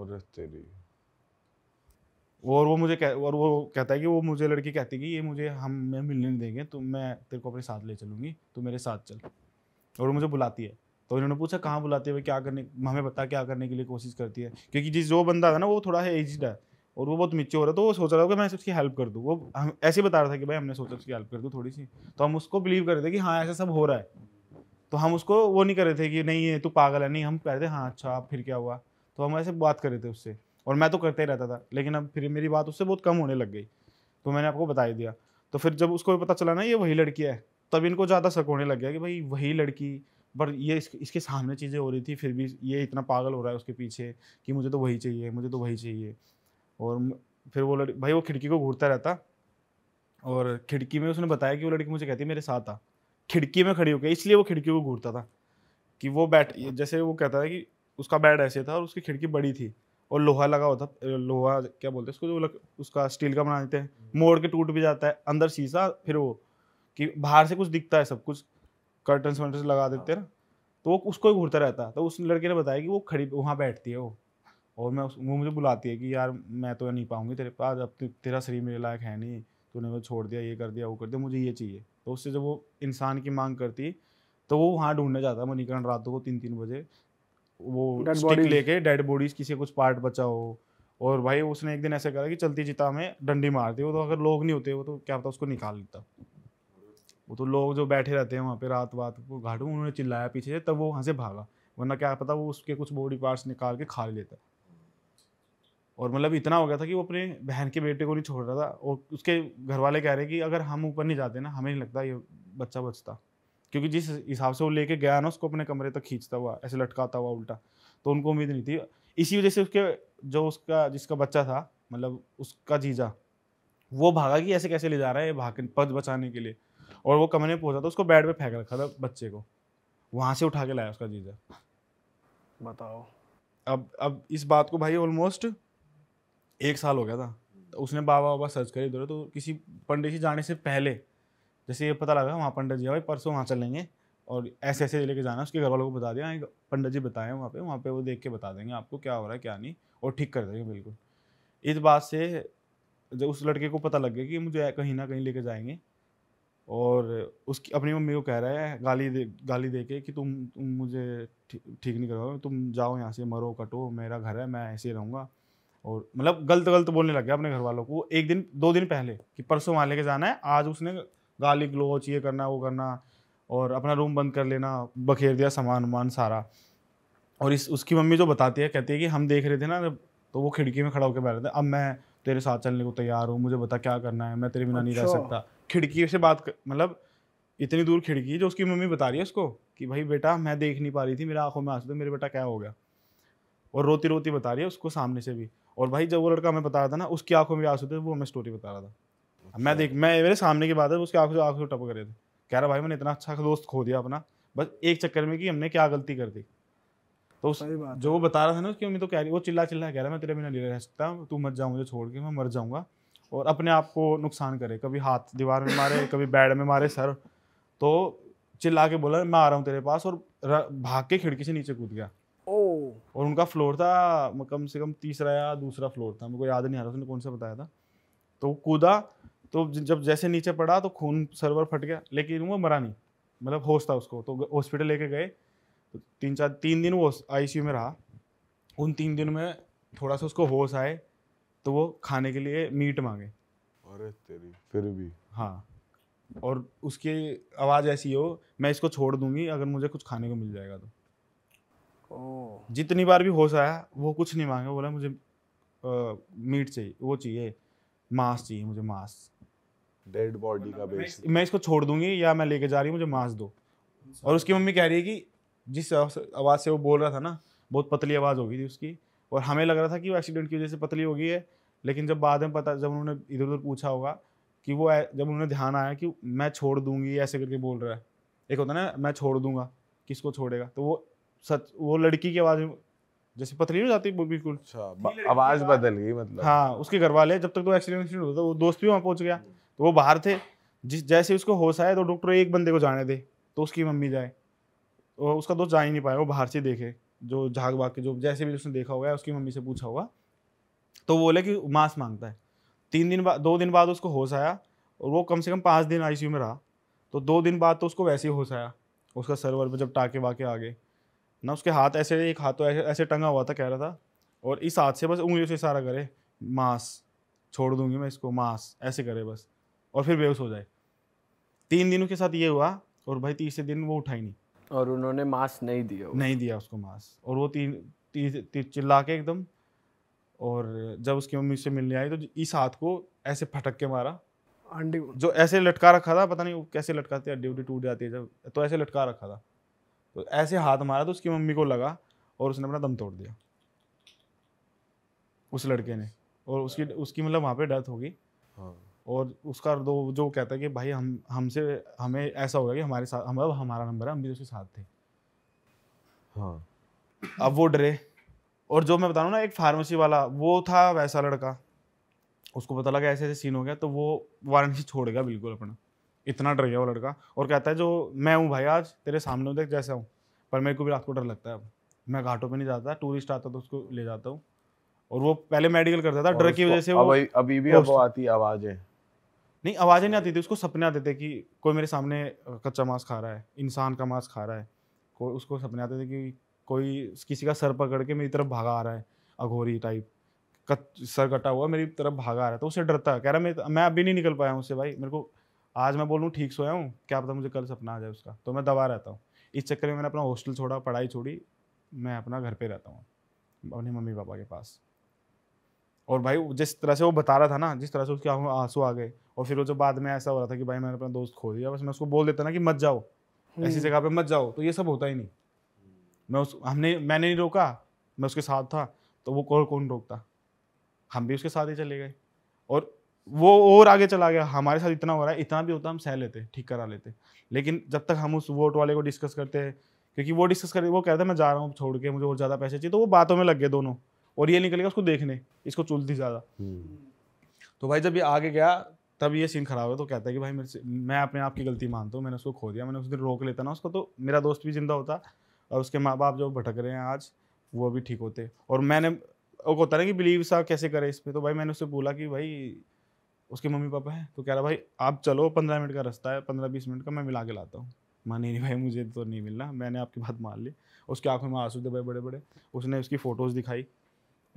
और तेरी और वो मुझे कह, और वो कहता है कि वो मुझे लड़की कहती है कि ये मुझे हम मैं मिलने नहीं देंगे तो मैं तेरे को अपने साथ ले चलूंगी तू मेरे साथ चल और वो मुझे बुलाती है तो इन्होंने पूछा कहाँ बुलाते हुए क्या करने हमें बता क्या करने के लिए कोशिश करती है क्योंकि जिस जो बंदा था ना वो थोड़ा है एजड है और वो बहुत मिच्योर है तो वो सोच रहा कि मैं उसकी हेल्प कर दूँ वो हम ऐसे बता रहा था कि भाई हमने सोचा उसकी हेल्प कर दूँ थोड़ी सी तो हम उसको बिलीव कर रहे थे कि हाँ ऐसा सब हो रहा है तो हम उसको वो नहीं कर रहे थे कि नहीं ये तू पागल है नहीं हम कह रहे थे हाँ अच्छा आप फिर क्या हुआ तो हम ऐसे बात कर रहे थे उससे और मैं तो करते ही रहता था लेकिन अब फिर मेरी बात उससे बहुत कम होने लग गई तो मैंने आपको बता ही दिया तो फिर जब उसको पता चला ना ये वही लड़की है तब इनको ज़्यादा शक होने लग गया कि भाई वही लड़की पर ये इस, इसके सामने चीज़ें हो रही थी फिर भी ये इतना पागल हो रहा है उसके पीछे कि मुझे तो वही चाहिए मुझे तो वही चाहिए और फिर वो लड़की भाई वो खिड़की को घूरता रहता और खिड़की में उसने बताया कि वो लड़की मुझे कहती मेरे साथ आ खिड़की में खड़ी हो गई इसलिए वो खिड़की को घूरता था कि वो बैठ जैसे वो कहता था कि उसका बेड ऐसे था और उसकी खिड़की बड़ी थी और लोहा लगा होता लोहा क्या बोलते हैं उसको जो लग, उसका स्टील का बना देते हैं हम्म। मोड़ के टूट भी जाता है अंदर शीशा फिर वो कि बाहर से कुछ दिखता है सब कुछ कर्टन वर्टन्स लगा देते हाँ। हैं ना तो वो उसको ही घूरता रहता है तो उस लड़के ने बताया कि वो खड़ी वहाँ बैठती है वो और मैं उस वो मुझे बुलाती है कि यार मैं तो नहीं पाऊंगी तेरे पास अब ते, तेरा शरीर मेरे लायक है नहीं तूने वो छोड़ दिया ये कर दिया वो कर दिया मुझे ये चाहिए तो उससे जब वो इंसान की मांग करती तो वो वहाँ ढूंढने जाता है मनीकरण रातों को तीन तीन बजे वो स्टिक लेके डेड बॉडीज किसी कुछ पार्ट बचा हो और भाई उसने एक दिन ऐसा करा कि चलती चिता में डंडी मारती वो तो अगर लोग नहीं होते वो तो क्या पता उसको निकाल लेता वो तो लोग जो बैठे रहते हैं वहाँ पे रात वात को घाट उन्होंने चिल्लाया पीछे से तब वो वहाँ से भागा वरना क्या पता वो उसके कुछ बॉडी पार्ट्स निकाल के खा लेता और मतलब इतना हो गया था कि वो अपने बहन के बेटे को नहीं छोड़ रहा था और उसके घर वाले कह रहे कि अगर हम ऊपर नहीं जाते ना हमें नहीं लगता ये बच्चा बचता क्योंकि जिस हिसाब से वो लेके गया ना उसको अपने कमरे तक खींचता हुआ ऐसे लटकाता हुआ उल्टा तो उनको उम्मीद नहीं थी इसी वजह से उसके जो उसका जिसका बच्चा था मतलब उसका जीजा वो भागा कि ऐसे कैसे ले जा रहा है भाग पद बचाने के लिए और वो कमरे में पहुंचा था तो उसको बेड पे फेंक रखा था बच्चे को वहाँ से उठा के लाया उसका जीजा बताओ अब अब इस बात को भाई ऑलमोस्ट एक साल हो गया था तो उसने बाबा बाबा सर्च करे इधर तो किसी पंडित जी जाने से पहले जैसे ये पता लगा वहाँ पंडित जी भाई परसों वहाँ चलेंगे और ऐसे ऐसे लेके जाना उसके घर वालों को बता दिया पंडित जी बताएं वहाँ पे वहाँ पे वो देख के बता देंगे आपको क्या हो रहा है क्या नहीं और ठीक कर देंगे बिल्कुल इस बात से जब उस लड़के को पता लग गया कि मुझे कहीं ना कहीं लेके जाएंगे और उसकी अपनी मम्मी को कह रहा है गाली दे गाली दे के कि तुम तुम मुझे ठीक नहीं करोगे तुम जाओ यहाँ से मरो कटो मेरा घर है मैं ऐसे रहूँगा और मतलब गलत गलत बोलने लग गया अपने घर वालों को एक दिन दो दिन पहले कि परसों वहाँ लेके जाना है आज उसने गाली ग्लोच ये करना वो करना और अपना रूम बंद कर लेना बखेर दिया सामान वामान सारा और इस उसकी मम्मी जो बताती है कहती है कि हम देख रहे थे ना तो वो खिड़की में खड़ा होकर बैठ रहे थे अब मैं तेरे साथ चलने को तैयार हूँ मुझे बता क्या करना है मैं तेरे बिना नहीं रह अच्छा। सकता खिड़की से बात मतलब इतनी दूर खिड़की जो उसकी मम्मी बता रही है उसको कि भाई बेटा मैं देख नहीं पा रही थी मेरा आंखों में आंसू थे मेरे बेटा क्या हो गया और रोती रोती बता रही है उसको सामने से भी और भाई जब वो लड़का हमें बता रहा था ना उसकी आंखों में आंसू थे वो हमें स्टोरी बता रहा था मैं अच्छा। देख मैं मेरे सामने की बात है उसकी आंखों से आंखों टपक रहे थे कह रहा भाई मैंने इतना अच्छा दोस्त खो दिया अपना बस एक चक्कर में कि हमने क्या गलती कर दी तो उस जो वो बता रहा था ना उसकी मम्मी तो कह रही वो चिल्ला चिल्ला कह रहा मैं तेरे बिना नहीं रह सकता तू मत जाऊँ मुझे छोड़ के मैं मर जाऊँगा और अपने आप को नुकसान करे कभी हाथ दीवार में मारे कभी बेड में मारे सर तो चिल्ला के बोला मैं आ रहा हूँ तेरे पास और भाग के खिड़की से नीचे कूद गया और उनका फ्लोर था कम से कम तीसरा या दूसरा फ्लोर था मुझे याद नहीं आ रहा उसने कौन सा बताया था तो कूदा तो जब जैसे नीचे पड़ा तो खून सर्वर फट गया लेकिन वो मरा नहीं मतलब होश था उसको तो हॉस्पिटल लेके गए तो तीन चार तीन दिन वो आई में रहा उन तीन दिन में थोड़ा सा उसको होश आए तो वो खाने के लिए मीट मांगे अरे तेरी फिर भी हाँ और उसकी आवाज़ ऐसी हो मैं इसको छोड़ दूंगी अगर मुझे कुछ खाने को मिल जाएगा तो जितनी बार भी होश आया वो कुछ नहीं मांगे बोला मुझे आ, मीट चाहिए वो चाहिए मांस चाहिए मुझे मांस डेड बॉडी मतलब का बेस मैं इसको छोड़ दूंगी या मैं लेके जा रही हूँ मुझे मांस दो अच्छा। और उसकी मम्मी कह रही है कि जिस आवाज़ से वो बोल रहा था ना बहुत पतली आवाज़ हो गई थी उसकी और हमें लग रहा था कि वो एक्सीडेंट की वजह से पतली हो गई है लेकिन जब बाद में पता जब उन्होंने इधर उधर पूछा होगा कि वो जब उन्होंने ध्यान आया कि मैं छोड़ दूंगी ऐसे करके बोल रहा है एक होता है ना मैं छोड़ दूंगा किसको छोड़ेगा तो वो सच वो लड़की की आवाज जैसे पतली नहीं हो जाती वो बिल्कुल अच्छा, आवाज बदल गई मतलब हाँ उसके घर वाले जब तक तो एक्सीडेंट होता होता वो दोस्त भी वहाँ पहुँच गया तो वो बाहर थे जिस जैसे उसको होश आया तो डॉक्टर एक बंदे को जाने दे तो उसकी मम्मी जाए तो उसका दोस्त जा ही नहीं पाया वो बाहर से देखे जो झाग भाग के जो जैसे भी उसने देखा होगा उसकी मम्मी से पूछा होगा तो वो बोले कि मांस मांगता है तीन दिन बाद दो दिन बाद उसको होश आया और वो कम से कम पाँच दिन आईसीयू में रहा तो दो दिन बाद तो उसको वैसे ही होश आया उसका सर्वर पर जब टाके वाके आ गए ना उसके हाथ ऐसे एक हाथ तो ऐसे ऐसे टंगा हुआ था कह रहा था और इस हाथ से बस उंगलियों से इशारा करे मांस छोड़ दूंगी मैं इसको मांस ऐसे करे बस और फिर बेहोश हो जाए तीन दिनों के साथ ये हुआ और भाई तीसरे दिन वो उठाई नहीं और उन्होंने मांस नहीं दिया नहीं दिया उसको मांस और वो तीन ती, ती, ती चिल्ला के एकदम और जब उसकी मम्मी उससे मिलने आई तो इस हाथ को ऐसे फटक के मारा जो ऐसे लटका रखा था पता नहीं वो कैसे लटकाती हड्डी उड्डी टूट जाती है जब तो ऐसे लटका रखा था तो ऐसे हाथ मारा तो उसकी मम्मी को लगा और उसने अपना दम तोड़ दिया उस लड़के ने और उसकी उसकी मतलब वहाँ पे डेथ होगी हाँ। और उसका दो जो कहता है कि भाई हम हमसे हमें ऐसा हो गया कि हमारे साथ हमारा मतलब हमारा नंबर है हम भी उसके साथ थे हाँ अब वो डरे और जो मैं बता रहा ना एक फार्मेसी वाला वो था वैसा लड़का उसको पता लगा ऐसे ऐसे सीन हो गया तो वो वारंटी छोड़ गया बिल्कुल अपना इतना डर गया वो लड़का और कहता है जो मैं हूँ भाई आज तेरे सामने देख जैसा हूँ पर मेरे को भी रात को डर लगता है अब मैं घाटों पे नहीं जाता टूरिस्ट आता तो उसको ले जाता हूँ और वो पहले मेडिकल करता था डर की वजह से वो अभी भी अब आती आवाज़ें नहीं आवाज़ें नहीं आती थी उसको सपने आते थे कि कोई मेरे सामने कच्चा मांस खा रहा है इंसान का मांस खा रहा है कोई उसको सपने आते थे कि कोई किसी का सर पकड़ के मेरी तरफ भागा आ रहा है अघोरी टाइप सर कटा हुआ मेरी तरफ भागा आ रहा है तो उसे डरता है कह रहा मैं मैं अभी नहीं निकल पाया हूँ उससे भाई मेरे को आज मैं बोलूँ ठीक सोया हूँ क्या पता मुझे कल सपना आ जाए उसका तो मैं दबा रहता हूँ इस चक्कर में मैंने अपना हॉस्टल छोड़ा पढ़ाई छोड़ी मैं अपना घर पे रहता हूँ अपने मम्मी पापा के पास और भाई जिस तरह से वो बता रहा था ना जिस तरह से उसके आंसू आ गए और फिर वो जो बाद में ऐसा हो रहा था कि भाई मैंने अपना दोस्त खो दिया बस मैं उसको बोल देता ना कि मत जाओ हम्म। ऐसी जगह पे मत जाओ तो ये सब होता ही नहीं मैं उस हमने मैंने नहीं रोका मैं उसके साथ था तो वो कौन कौन रोकता हम भी उसके साथ ही चले गए और वो और आगे चला गया हमारे साथ इतना हो रहा है इतना भी होता हम सह लेते ठीक करा लेते लेकिन जब तक हम उस वोट वाले को डिस्कस करते हैं क्योंकि वो डिस्कस कर वो कहते हैं मैं जा रहा हूँ छोड़ के मुझे और ज़्यादा पैसे चाहिए तो वो बातों में लग गए दोनों और ये निकल गया उसको देखने इसको चुल ज़्यादा हम्म। तो भाई जब ये आगे गया तब ये सीन खराब है तो कहता है कि भाई मेरे से मैं अपने आप की गलती मानता हूँ मैंने उसको खो दिया मैंने उस दिन रोक लेता ना उसको तो मेरा दोस्त भी जिंदा होता और उसके माँ बाप जो भटक रहे हैं आज वो भी ठीक होते और मैंने वो होता ना कि बिलीव सा कैसे करे इस पर तो भाई मैंने उससे बोला कि भाई उसके मम्मी पापा है तो कह रहा भाई आप चलो पंद्रह मिनट का रास्ता है पंद्रह बीस मिनट का मैं मिला के लाता हूँ माँ नहीं भाई मुझे तो नहीं मिलना मैंने आपकी बात मान ली उसकी आंखों में आंसू भाई बड़े बड़े उसने उसकी फ़ोटोज़ दिखाई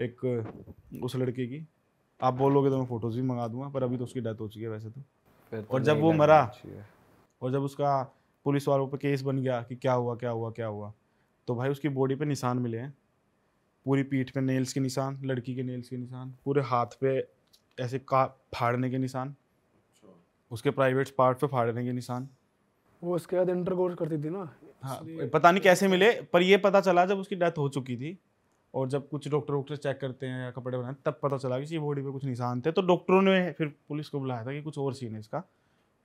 एक उस लड़के की आप बोलोगे तो मैं फ़ोटोज़ भी मंगा दूंगा पर अभी तो उसकी डेथ हो चुकी है वैसे तो, तो और जब वो मरा और जब उसका पुलिस वालों पर केस बन गया कि क्या हुआ क्या हुआ क्या हुआ तो भाई उसकी बॉडी पे निशान मिले हैं पूरी पीठ पे नेल्स के निशान लड़की के नेल्स के निशान पूरे हाथ पे ऐसे का फाड़ने के निशान अच्छा। उसके प्राइवेट पार्ट पे फाड़ने के निशान वो उसके बाद इंटरकोर्स करती थी ना हाँ पता नहीं कैसे मिले पर ये पता चला जब उसकी डेथ हो चुकी थी और जब कुछ डॉक्टर वॉक्टर चेक करते हैं या कपड़े बनाते तब पता चला कि इसी बॉडी पे कुछ निशान थे तो डॉक्टरों ने फिर पुलिस को बुलाया था कि कुछ और सीन है इसका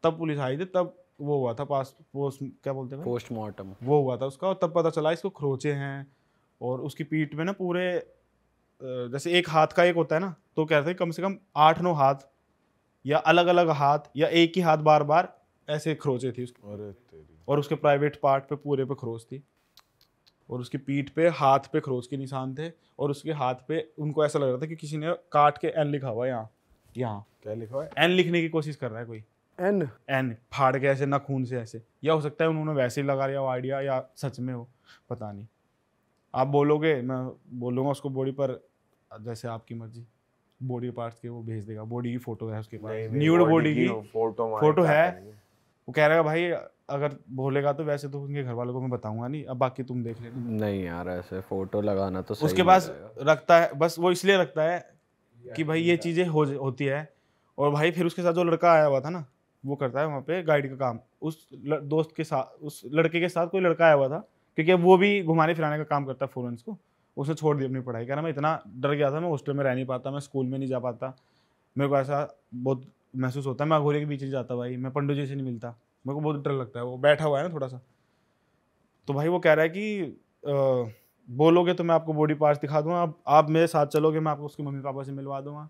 तब पुलिस आई थी तब वो हुआ था पास पोस्ट क्या बोलते हैं पोस्टमार्टम वो हुआ था उसका और तब पता चला इसको खरोचे हैं और उसकी पीठ में ना पूरे जैसे एक हाथ का एक होता है ना तो क्या कम से कम आठ नौ हाथ या अलग अलग हाथ या एक ही हाथ बार बार ऐसे खरोचे थी उसकी और उसके प्राइवेट पार्ट पे पूरे पे खरोच थी और उसकी पीठ पे हाथ पे खरोच के निशान थे और उसके हाथ पे उनको ऐसा लग रहा था कि किसी ने काट के एन लिखा हुआ है यहाँ यहाँ क्या लिखा हुआ है एन लिखने की कोशिश कर रहा है कोई एन एन फाड़ के ऐसे ना खून से ऐसे या हो सकता है उन्होंने वैसे ही लगा लिया वो आइडिया या सच में हो पता नहीं आप बोलोगे मैं बोलूँगा उसको बॉडी पर जैसे आपकी मर्जी बॉडी पार्ट्स के वो भेज देगा बॉडी की फोटो है उसके पास न्यूड बॉडी की फोटो फोटो है वो कह रहा है भाई अगर बोलेगा तो वैसे तो उनके घर वालों को मैं बताऊंगा नहीं अब बाकी तुम देख लेना नहीं यार ऐसे फोटो लगाना तो उसके पास रखता है बस वो इसलिए रखता है कि भाई ये चीज़ें हो होती है और भाई फिर उसके साथ जो लड़का आया हुआ था ना वो करता है वहाँ पे गाइड का काम उस दोस्त के साथ उस लड़के के साथ कोई लड़का आया हुआ था क्योंकि वो भी घुमाने फिराने का काम करता है फोरेंस को उसे छोड़ दी अपनी पढ़ाई कहना मैं इतना डर गया था मैं हॉस्टल में रह नहीं पाता मैं स्कूल में नहीं जा पाता मेरे को ऐसा बहुत महसूस होता है मैं अघोरे के बीच नहीं जाता भाई मैं पंडू जी से नहीं मिलता मेरे को बहुत डर लगता है वो बैठा हुआ है ना थोड़ा सा तो भाई वो कह रहा है कि बोलोगे तो मैं आपको बॉडी पार्ट्स दिखा दूंगा आप आप मेरे साथ चलोगे मैं आपको उसकी मम्मी पापा से मिलवा दूंगा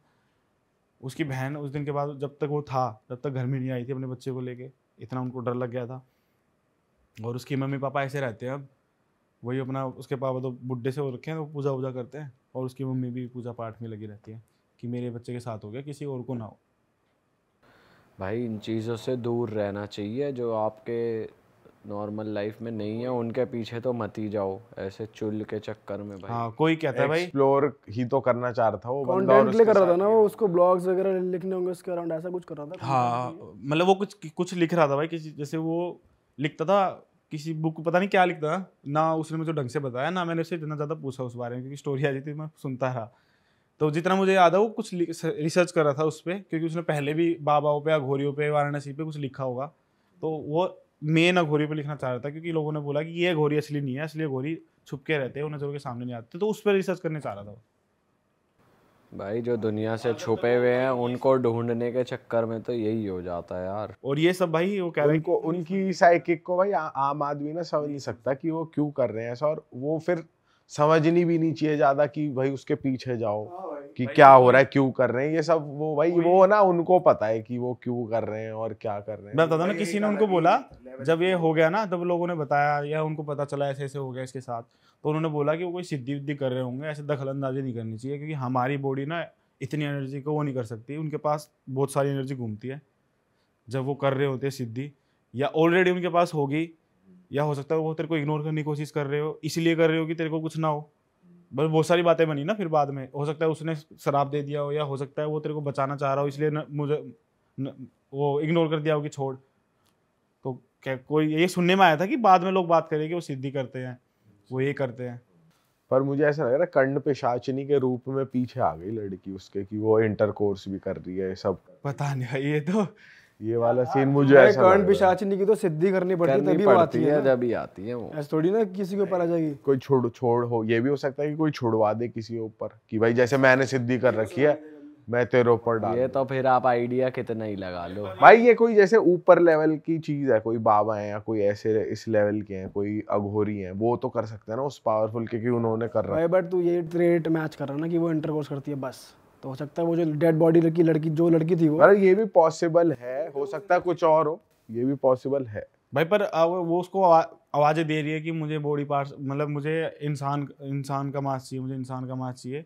उसकी बहन उस दिन के बाद जब तक वो था जब तक घर में नहीं आई थी अपने बच्चे को लेके इतना उनको डर लग गया था और उसकी मम्मी पापा ऐसे रहते हैं अब वही अपना उसके पापा तो बुढ़े से हो रखे हैं तो पूजा वूजा करते हैं और उसकी मम्मी भी पूजा पाठ में लगी रहती है कि मेरे बच्चे के साथ हो गया किसी और को ना हो भाई इन चीज़ों से दूर रहना चाहिए जो आपके नॉर्मल लाइफ में नहीं है उनके पीछे तो मत ही जाओ ऐसे चुल के चक्कर में भाई हाँ कोई कहता है भाई एक्सप्लोर ही तो करना चाह रहा था वो कंटेंट लिख रहा था ना वो उसको ब्लॉग्स वगैरह लिखने होंगे उसके अराउंड ऐसा कुछ कर रहा था हाँ मतलब वो कुछ कुछ लिख रहा था भाई किसी जैसे वो लिखता था किसी बुक पता नहीं क्या लिखता ना उसने मुझे ढंग से बताया ना मैंने उससे इतना ज़्यादा पूछा उस बारे में क्योंकि स्टोरी आ रही थी मैं सुनता रहा तो जितना मुझे याद है वो कुछ रिसर्च कर रहा था उस पर क्योंकि उसने पहले भी बाबाओं पे अघोरियों पे वाराणसी पे कुछ लिखा होगा तो वो मेन अघोरी पे लिखना चाह रहा था क्योंकि लोगों ने बोला कि ये घोरी असली नहीं है असली घोरी छुप के रहते हैं उन्हें जोर के सामने नहीं आते तो उस पर रिसर्च करने चाह रहा था भाई जो दुनिया से छुपे हुए हैं उनको ढूंढने के चक्कर में तो यही हो जाता है यार और ये सब भाई वो कह रहे उनको उनकी साइकिक को भाई आ, आम आदमी ना समझ नहीं सकता कि वो क्यों कर रहे हैं ऐसा और वो फिर समझनी भी नहीं चाहिए ज़्यादा कि भाई उसके पीछे जाओ कि क्या हो रहा है क्यों कर रहे हैं ये सब वो भाई वो ना उनको पता है कि वो क्यों कर रहे हैं और क्या कर रहे हैं बताता ना किसी ने उनको बोला जब ये हो गया ना तब लोगों ने बताया या उनको पता चला ऐसे ऐसे हो गया इसके साथ तो उन्होंने बोला कि वो कोई सिद्धि विद्धि कर रहे होंगे ऐसे दखल अंदाजी नहीं करनी चाहिए क्योंकि हमारी बॉडी ना इतनी एनर्जी को वो नहीं कर सकती उनके पास बहुत सारी एनर्जी घूमती है जब वो कर रहे होते हैं सिद्धि या ऑलरेडी उनके पास होगी या हो सकता है वो तेरे को इग्नोर करने की कोशिश कर रहे हो इसलिए कर रहे हो कि तेरे को कुछ ना हो बस बहुत सारी बातें बनी ना फिर बाद में हो सकता है उसने शराब दे दिया हो या हो सकता है वो तेरे को बचाना चाह रहा हो इसलिए न, मुझे न, वो इग्नोर कर दिया हो कि छोड़ तो क्या कोई ये सुनने में आया था कि बाद में लोग बात करेंगे वो सिद्धि करते हैं वो ये करते हैं पर मुझे ऐसा लग रहा है कर्ण पिशाचिनी के रूप में पीछे आ गई लड़की उसके कि वो इंटरकोर्स भी कर रही है सब पता नहीं ये तो ये वाला सीन मुझे ऐसा कर्ण पिशाचिनी की तो सिद्धि करनी पड़ती है तभी वो आती है जब ही आती है वो ऐसे थोड़ी ना किसी के ऊपर आ जाएगी कोई छोड़ छोड़ हो ये भी हो सकता है कि कोई छुड़वा दे किसी के ऊपर कि भाई जैसे मैंने सिद्धि कर तो रखी है मैं तेरे ऊपर डाल ये तो फिर आप आइडिया कितना ही लगा लो भाई ये कोई जैसे ऊपर लेवल की चीज है कोई बाबा है या कोई ऐसे इस लेवल के हैं कोई अघोरी हैं वो तो कर सकते हैं ना उस पावरफुल के कि उन्होंने कर रहा है बट तू ये रेट मैच कर रहा है ना कि वो इंटरकोर्स करती है बस तो हो सकता है वो जो डेड बॉडी लड़की लड़की जो लड़की थी वो अरे ये भी पॉसिबल है हो सकता है कुछ और हो ये भी पॉसिबल है भाई पर वो उसको आवाज़ें दे रही है कि मुझे बॉडी पार्ट मतलब मुझे इंसान इंसान का मांस चाहिए मुझे इंसान का मांस चाहिए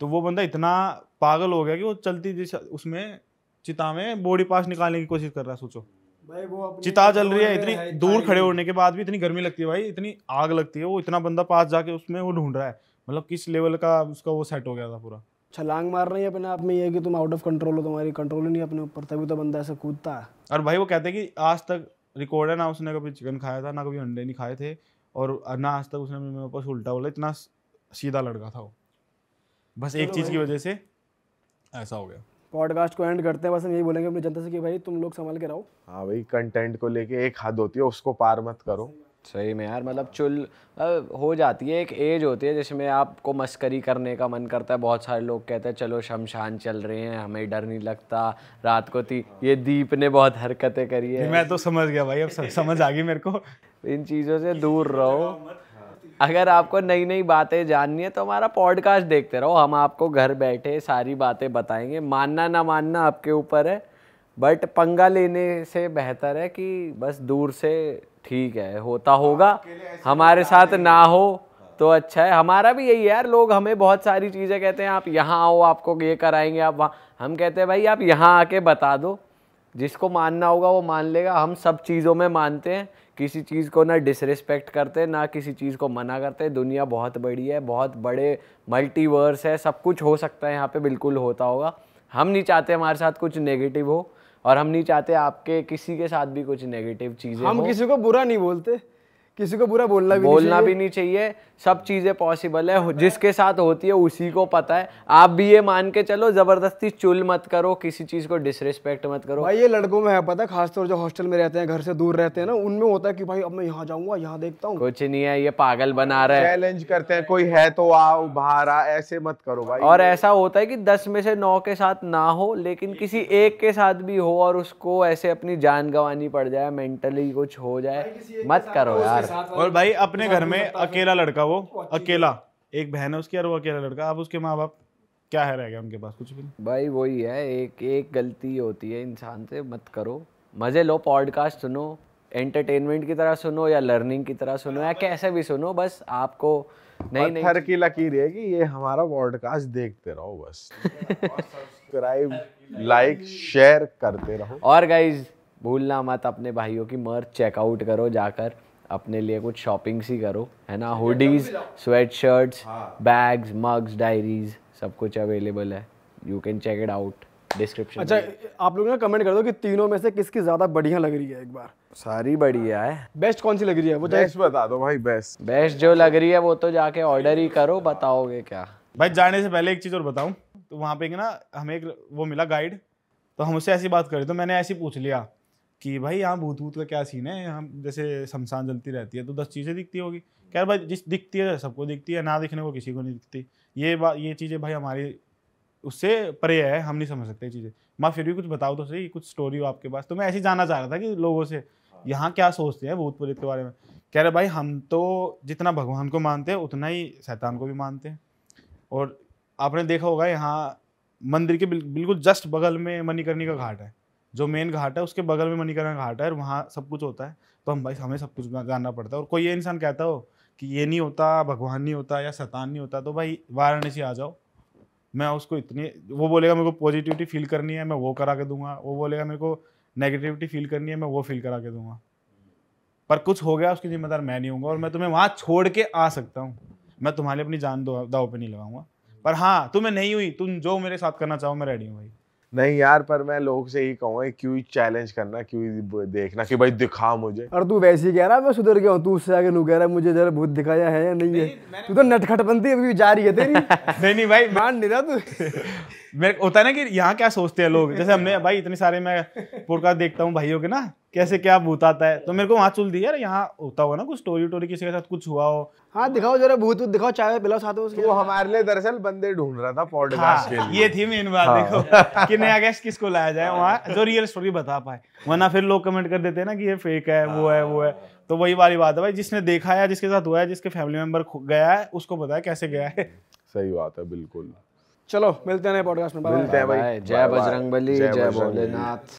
तो वो बंदा इतना पागल हो गया कि वो चलती उसमें चिता में बॉडी पार्ट निकालने की कोशिश कर रहा है सोचो भाई वो चिता जल रही है इतनी दूर खड़े होने के बाद भी इतनी गर्मी लगती है भाई इतनी आग लगती है वो इतना बंदा पास जाके उसमें वो ढूंढ रहा है मतलब किस लेवल का उसका वो सेट हो गया था पूरा छलांग रही है अपने आप में ये कि तुम आउट ऑफ कंट्रोल हो तुम्हारी कंट्रोल ही नहीं अपने ऊपर तभी तो बंदा ऐसा कूदता है और भाई वो कहते हैं कि आज तक रिकॉर्ड है ना उसने कभी चिकन खाया था ना कभी अंडे नहीं खाए थे और ना आज तक उसने मेरे पास उल्टा बोला इतना सीधा लड़का था वो बस एक चीज़ की वजह से ऐसा हो गया पॉडकास्ट को एंड करते हैं बस हम यही बोलेंगे अपनी जनता से कि भाई तुम लोग संभाल के रहो हाँ भाई कंटेंट को लेके एक हद होती है उसको पार मत करो सही में यार मतलब चुल हो जाती है एक एज होती है जिसमें आपको मस्करी करने का मन करता है बहुत सारे लोग कहते हैं चलो शमशान चल रहे हैं हमें डर नहीं लगता रात को थी ये दीप ने बहुत हरकतें करी है मैं तो समझ गया भाई अब समझ आ गई मेरे को इन चीज़ों से दूर रहो अगर आपको नई नई बातें जाननी है तो हमारा पॉडकास्ट देखते रहो हम आपको घर बैठे सारी बातें बताएंगे मानना ना मानना आपके ऊपर है बट पंगा लेने से बेहतर है कि बस दूर से ठीक है होता होगा हाँ, हमारे साथ ना हो हाँ। तो अच्छा है हमारा भी यही है यार लोग हमें बहुत सारी चीज़ें कहते हैं आप यहाँ आओ आपको ये कराएंगे आप वहाँ हम कहते हैं भाई आप यहाँ आके बता दो जिसको मानना होगा वो मान लेगा हम सब चीज़ों में मानते हैं किसी चीज़ को ना डिसरिस्पेक्ट करते ना किसी चीज़ को मना करते दुनिया बहुत बड़ी है बहुत बड़े मल्टीवर्स है सब कुछ हो सकता है यहाँ पे बिल्कुल होता होगा हम नहीं चाहते हमारे साथ कुछ नेगेटिव हो और हम नहीं चाहते आपके किसी के साथ भी कुछ नेगेटिव चीज़ें हम किसी को बुरा नहीं बोलते किसी को बुरा बोलना भी बोलना नहीं भी नहीं चाहिए सब चीज़ें पॉसिबल है जिसके साथ होती है उसी को पता है आप भी ये मान के चलो ज़बरदस्ती चुल मत करो किसी चीज़ को डिसरिस्पेक्ट मत करो भाई ये लड़कों में है पता खासतौर जो हॉस्टल में रहते हैं घर से दूर रहते हैं ना उनमें होता है कि भाई अब मैं यहाँ जाऊंगा यहाँ देखता हूँ कुछ नहीं है ये पागल बना रहा है चैलेंज करते हैं कोई है तो आओ बाहर आ ऐसे मत करो भाई और ऐसा होता है की दस में से नौ के साथ ना हो लेकिन किसी एक के साथ भी हो और उसको ऐसे अपनी जान गंवानी पड़ जाए मेंटली कुछ हो जाए मत करो यार यार और भाई अपने घर में अकेला लड़का वो अकेला एक बहन है उसकी यार वो अकेला लड़का आप उसके माँ बाप क्या है रह गया उनके पास कुछ भी नहीं भाई वही है एक एक गलती होती है इंसान से मत करो मज़े लो पॉडकास्ट सुनो एंटरटेनमेंट की तरह सुनो या लर्निंग की तरह सुनो या कैसे भी सुनो बस आपको नहीं नहीं पत्थर की लकीर है कि ये हमारा पॉडकास्ट देखते रहो बस सब्सक्राइब लाइक शेयर करते रहो और गाइज भूलना मत अपने भाइयों की मर्च चेकआउट करो जाकर अपने लिए कुछ शॉपिंग सी करो है ना hoodies sweatshirts bags mugs diaries सब कुछ अवेलेबल है you can check it out description अच्छा आप लोग ना कमेंट कर दो कि तीनों में से किसकी ज्यादा बढ़िया लग रही है एक बार सारी बढ़िया है बेस्ट कौन सी लग रही है वो बेस्ट बता दो भाई बेस्ट बेस्ट जो लग रही है वो तो जाके ऑर्डर ही करो बताओगे क्या भाई जाने से पहले एक चीज और बताऊं तो वहां पे ना हमें एक वो मिला गाइड तो हम उससे ऐसी बात करी तो मैंने ऐसी पूछ लिया कि भाई यहाँ भूत भूत का क्या सीन है हम जैसे शमशान जलती रहती है तो दस चीज़ें दिखती होगी क्या भाई जिस दिखती है सबको दिखती है ना दिखने को किसी को नहीं दिखती ये बात ये चीज़ें भाई हमारी उससे परे है हम नहीं समझ सकते चीज़ें मैं फिर भी कुछ बताओ तो सही कुछ स्टोरी हो आपके पास तो मैं ऐसे जानना चाह रहा था कि लोगों से हाँ। यहाँ क्या सोचते हैं भूत प्रेत के बारे में कह रहे भाई हम तो जितना भगवान को मानते हैं उतना ही शैतान को भी मानते हैं और आपने देखा होगा यहाँ मंदिर के बिल्कुल जस्ट बगल में मणिकर्णी का घाट है जो मेन घाट है उसके बगल में मणिकरण घाट है और वहाँ सब कुछ होता है तो हम भाई हमें सब कुछ जानना पड़ता है और कोई ये इंसान कहता हो कि ये नहीं होता भगवान नहीं होता या शतान नहीं होता तो भाई वाराणसी आ जाओ मैं उसको इतनी वो बोलेगा मेरे को पॉजिटिविटी फील करनी है मैं वो करा के दूंगा वो बोलेगा मेरे को नेगेटिविटी फील करनी है मैं वो फील करा के दूंगा पर कुछ हो गया उसकी जिम्मेदार मैं नहीं हूँ और मैं तुम्हें वहाँ छोड़ के आ सकता हूँ मैं तुम्हारी अपनी जान दाव पर नहीं लगाऊंगा पर हाँ तुम्हें नहीं हुई तुम जो मेरे साथ करना चाहो मैं रेडी हूँ भाई नहीं यार पर मैं लोग से ही कहूँगा क्यों चैलेंज करना क्यों देखना कि भाई दिखा मुझे और तू वैसे ही कह रहा मैं सुधर गया तू उससे आगे नू कह रहा मुझे जरा भूत दिखाया है या नहीं, नहीं है तू तो नटखटबंदी अभी जा रही है तेरी [LAUGHS] नहीं नहीं भाई मान नहीं रहा तू [LAUGHS] मेरे होता है ना कि यहाँ क्या सोचते हैं लोग [LAUGHS] जैसे हमने भाई इतने सारे मैं पोडकास्ट देखता हूँ भाइयों के ना कैसे क्या भूत आता है तो मेरे को वहाँ चुल दी यार यहाँ होता होगा ना कुछ स्टोरी टोरी किसी के साथ कुछ हुआ हो हाँ दिखाओ जरा भूत दिखाओ चाय पिलाओ साथ में उसके वो हमारे लिए दरअसल बंदे ढूंढ रहा था पॉडकास्ट के हाँ, लिए ये थी मेन बात हाँ। देखो कि नया गेस्ट किसको लाया जाए वहाँ जो रियल स्टोरी बता पाए वरना फिर लोग कमेंट कर देते हैं ना कि ये फेक है वो है वो है हाँ। तो वही वाली बात है भाई जिसने देखा है जिसके साथ हुआ है जिसके फैमिली मेंबर गया है उसको बताया कैसे गया है सही बात है बिल्कुल चलो मिलते हैं पॉडकास्ट में मिलते हैं जय बजरंग बली जय भोलेनाथ